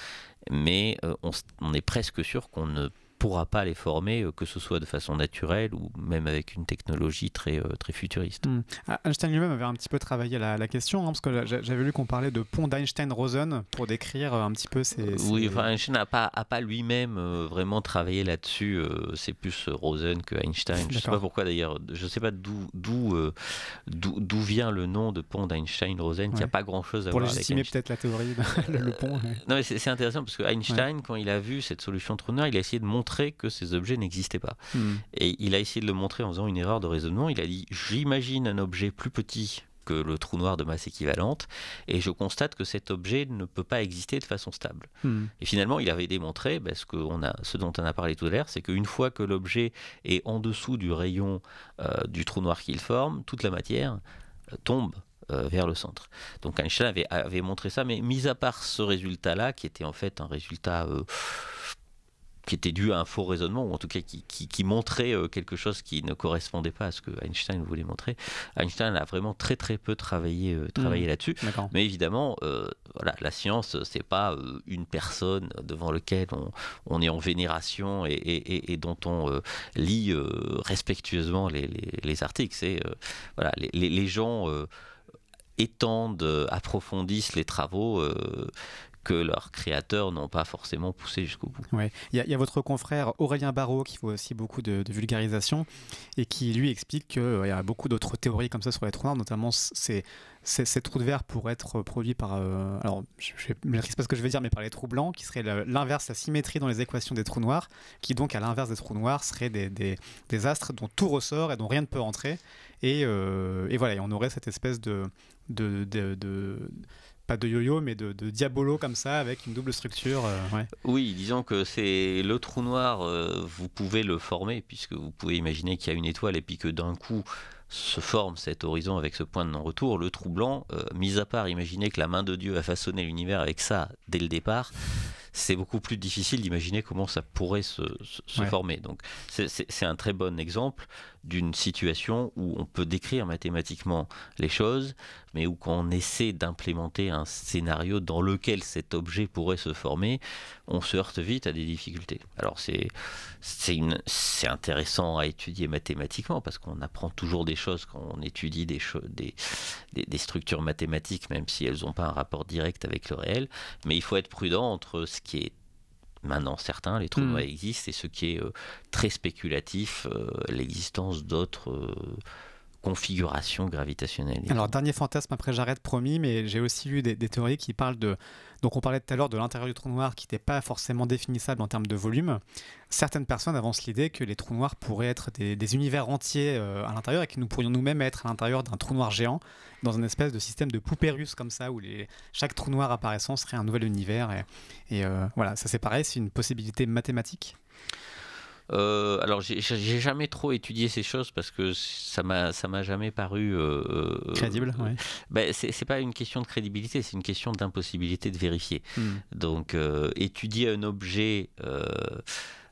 mais euh, on, on est presque sûr qu'on ne pourra pas les former, euh, que ce soit de façon naturelle ou même avec une technologie très, euh, très futuriste. Hmm. Ah, Einstein lui-même avait un petit peu travaillé la, la question, hein, parce que j'avais lu qu'on parlait de pont d'Einstein-Rosen pour décrire euh, un petit peu ces... Oui, Einstein n'a pas, pas lui-même vraiment travaillé là-dessus, c'est plus Rosen que Einstein. Je ne sais pas pourquoi d'ailleurs, je ne sais pas d'où d'où vient le nom de pont d'Einstein-Rosen, il qui a pas grand-chose à voir Pour peut-être la théorie, le, pont. Non, c'est intéressant parce que Einstein, quand il a vu cette solution de Trunner, il a essayé de montrer que ces objets n'existaient pas. Hmm. Et il a essayé de le montrer en faisant une erreur de raisonnement. Il a dit J'imagine un objet plus petit que le trou noir de masse équivalente, et je constate que cet objet ne peut pas exister de façon stable. Hmm. Et finalement, il avait démontré, ben, ce, que a, ce dont on a parlé tout à l'heure, c'est qu'une fois que l'objet est en dessous du rayon euh, du trou noir qu'il forme, toute la matière euh, tombe euh, vers le centre. Donc Einstein avait, avait, montré ça, mais mis à part ce résultat-là, qui était en fait un résultat qui était dû à un faux raisonnement, ou en tout cas qui, qui, montrait euh, quelque chose qui ne correspondait pas à ce que Einstein voulait montrer. Einstein a vraiment très très peu travaillé, euh, mmh. là-dessus. Mais évidemment, euh, voilà, la science, c'est pas une personne devant laquelle on, on est en vénération et, et, dont on lit respectueusement les, articles. C'est voilà, les, les gens étendent, approfondissent les travaux que leurs créateurs n'ont pas forcément poussé jusqu'au bout. Il y, a votre confrère Aurélien Barraud qui fait aussi beaucoup de, vulgarisation et qui lui explique qu'il euh, il y a beaucoup d'autres théories comme ça sur les trous noirs, notamment ces, ces, trous de verre pourraient être produits par, euh, alors je ne sais pas ce que je vais dire, mais par les trous blancs, qui seraient l'inverse, la symétrie dans les équations des trous noirs, qui donc à l'inverse des trous noirs seraient des, des, astres dont tout ressort et dont rien ne peut entrer. Et, euh, et voilà, et on aurait cette espèce de, de pas de yo-yo, mais de, diabolo comme ça, avec une double structure. Euh, oui, disons que c'est le trou noir, euh, vous pouvez le former, puisque vous pouvez imaginer qu'il y a une étoile et puis que d'un coup se forme cet horizon avec ce point de non-retour. Le trou blanc, euh, mis à part imaginer que la main de Dieu a façonné l'univers avec ça dès le départ, c'est beaucoup plus difficile d'imaginer comment ça pourrait se, se, former. Donc c'est un très bon exemple d'une situation où on peut décrire mathématiquement les choses, mais où quand on essaie d'implémenter un scénario dans lequel cet objet pourrait se former, on se heurte vite à des difficultés. Alors c'est c'est intéressant à étudier mathématiquement parce qu'on apprend toujours des choses quand on étudie des, des structures mathématiques, même si elles n'ont pas un rapport direct avec le réel, mais il faut être prudent entre ce qui est maintenant certains, les trous noirs existent, et ce qui est euh, très spéculatif, euh, l'existence d'autres euh, configuration gravitationnelle. Alors, dernier fantasme, après j'arrête, promis, mais j'ai aussi lu des, théories qui parlent de... Donc on parlait tout à l'heure de l'intérieur du trou noir qui n'était pas forcément définissable en termes de volume. Certaines personnes avancent l'idée que les trous noirs pourraient être des, univers entiers euh, à l'intérieur et que nous pourrions nous-mêmes être à l'intérieur d'un trou noir géant dans un espèce de système de poupée comme ça, où les, chaque trou noir apparaissant serait un nouvel univers. Et, euh, voilà, ça c'est pareil, c'est une possibilité mathématique. Euh, alors, j'ai jamais trop étudié ces choses parce que ça m'a jamais paru. Euh, euh, Crédible, ben, c'est pas une question de crédibilité, c'est une question d'impossibilité de vérifier. Hmm. Donc, étudier un objet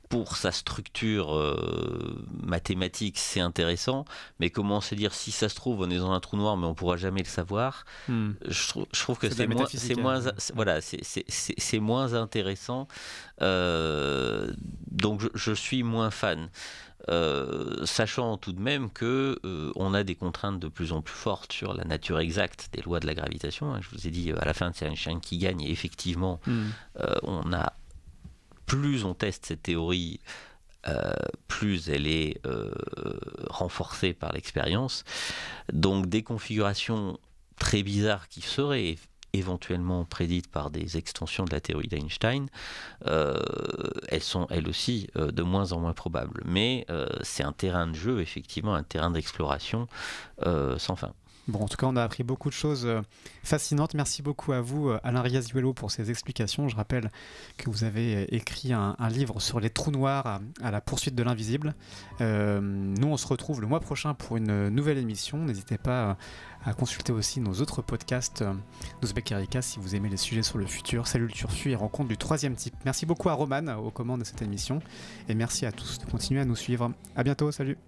pour sa structure euh, mathématique, c'est intéressant, mais comment se dire si ça se trouve, on est dans un trou noir, mais on pourra jamais le savoir. Hmm. Je, trouve, que c'est moins, hein. voilà, c'est moins intéressant. Euh, donc je, suis moins fan. Euh, sachant tout de même que on a des contraintes de plus en plus fortes sur la nature exacte des lois de la gravitation. Hein. Je vous ai dit à la fin c'est chien qui gagne et effectivement hmm. on a plus on teste cette théorie, euh, plus elle est euh, renforcée par l'expérience. Donc des configurations très bizarres qui seraient éventuellement prédites par des extensions de la théorie d'Einstein, euh, elles sont elles aussi de moins en moins probables. Mais c'est un terrain de jeu, effectivement, un terrain d'exploration sans fin. Bon, en tout cas, on a appris beaucoup de choses euh, fascinantes. Merci beaucoup à vous, euh, Alain Riazuelo, pour ces explications. Je rappelle que vous avez euh, écrit un, livre sur les trous noirs à, la poursuite de l'invisible. nous, on se retrouve le mois prochain pour une nouvelle émission. N'hésitez pas à consulter aussi nos autres podcasts d'Ouzbek Erika si vous aimez les sujets sur le futur. Salut le turfu et rencontre du troisième type. Merci beaucoup à Roman aux commandes de cette émission. Et merci à tous de continuer à nous suivre. À bientôt, salut.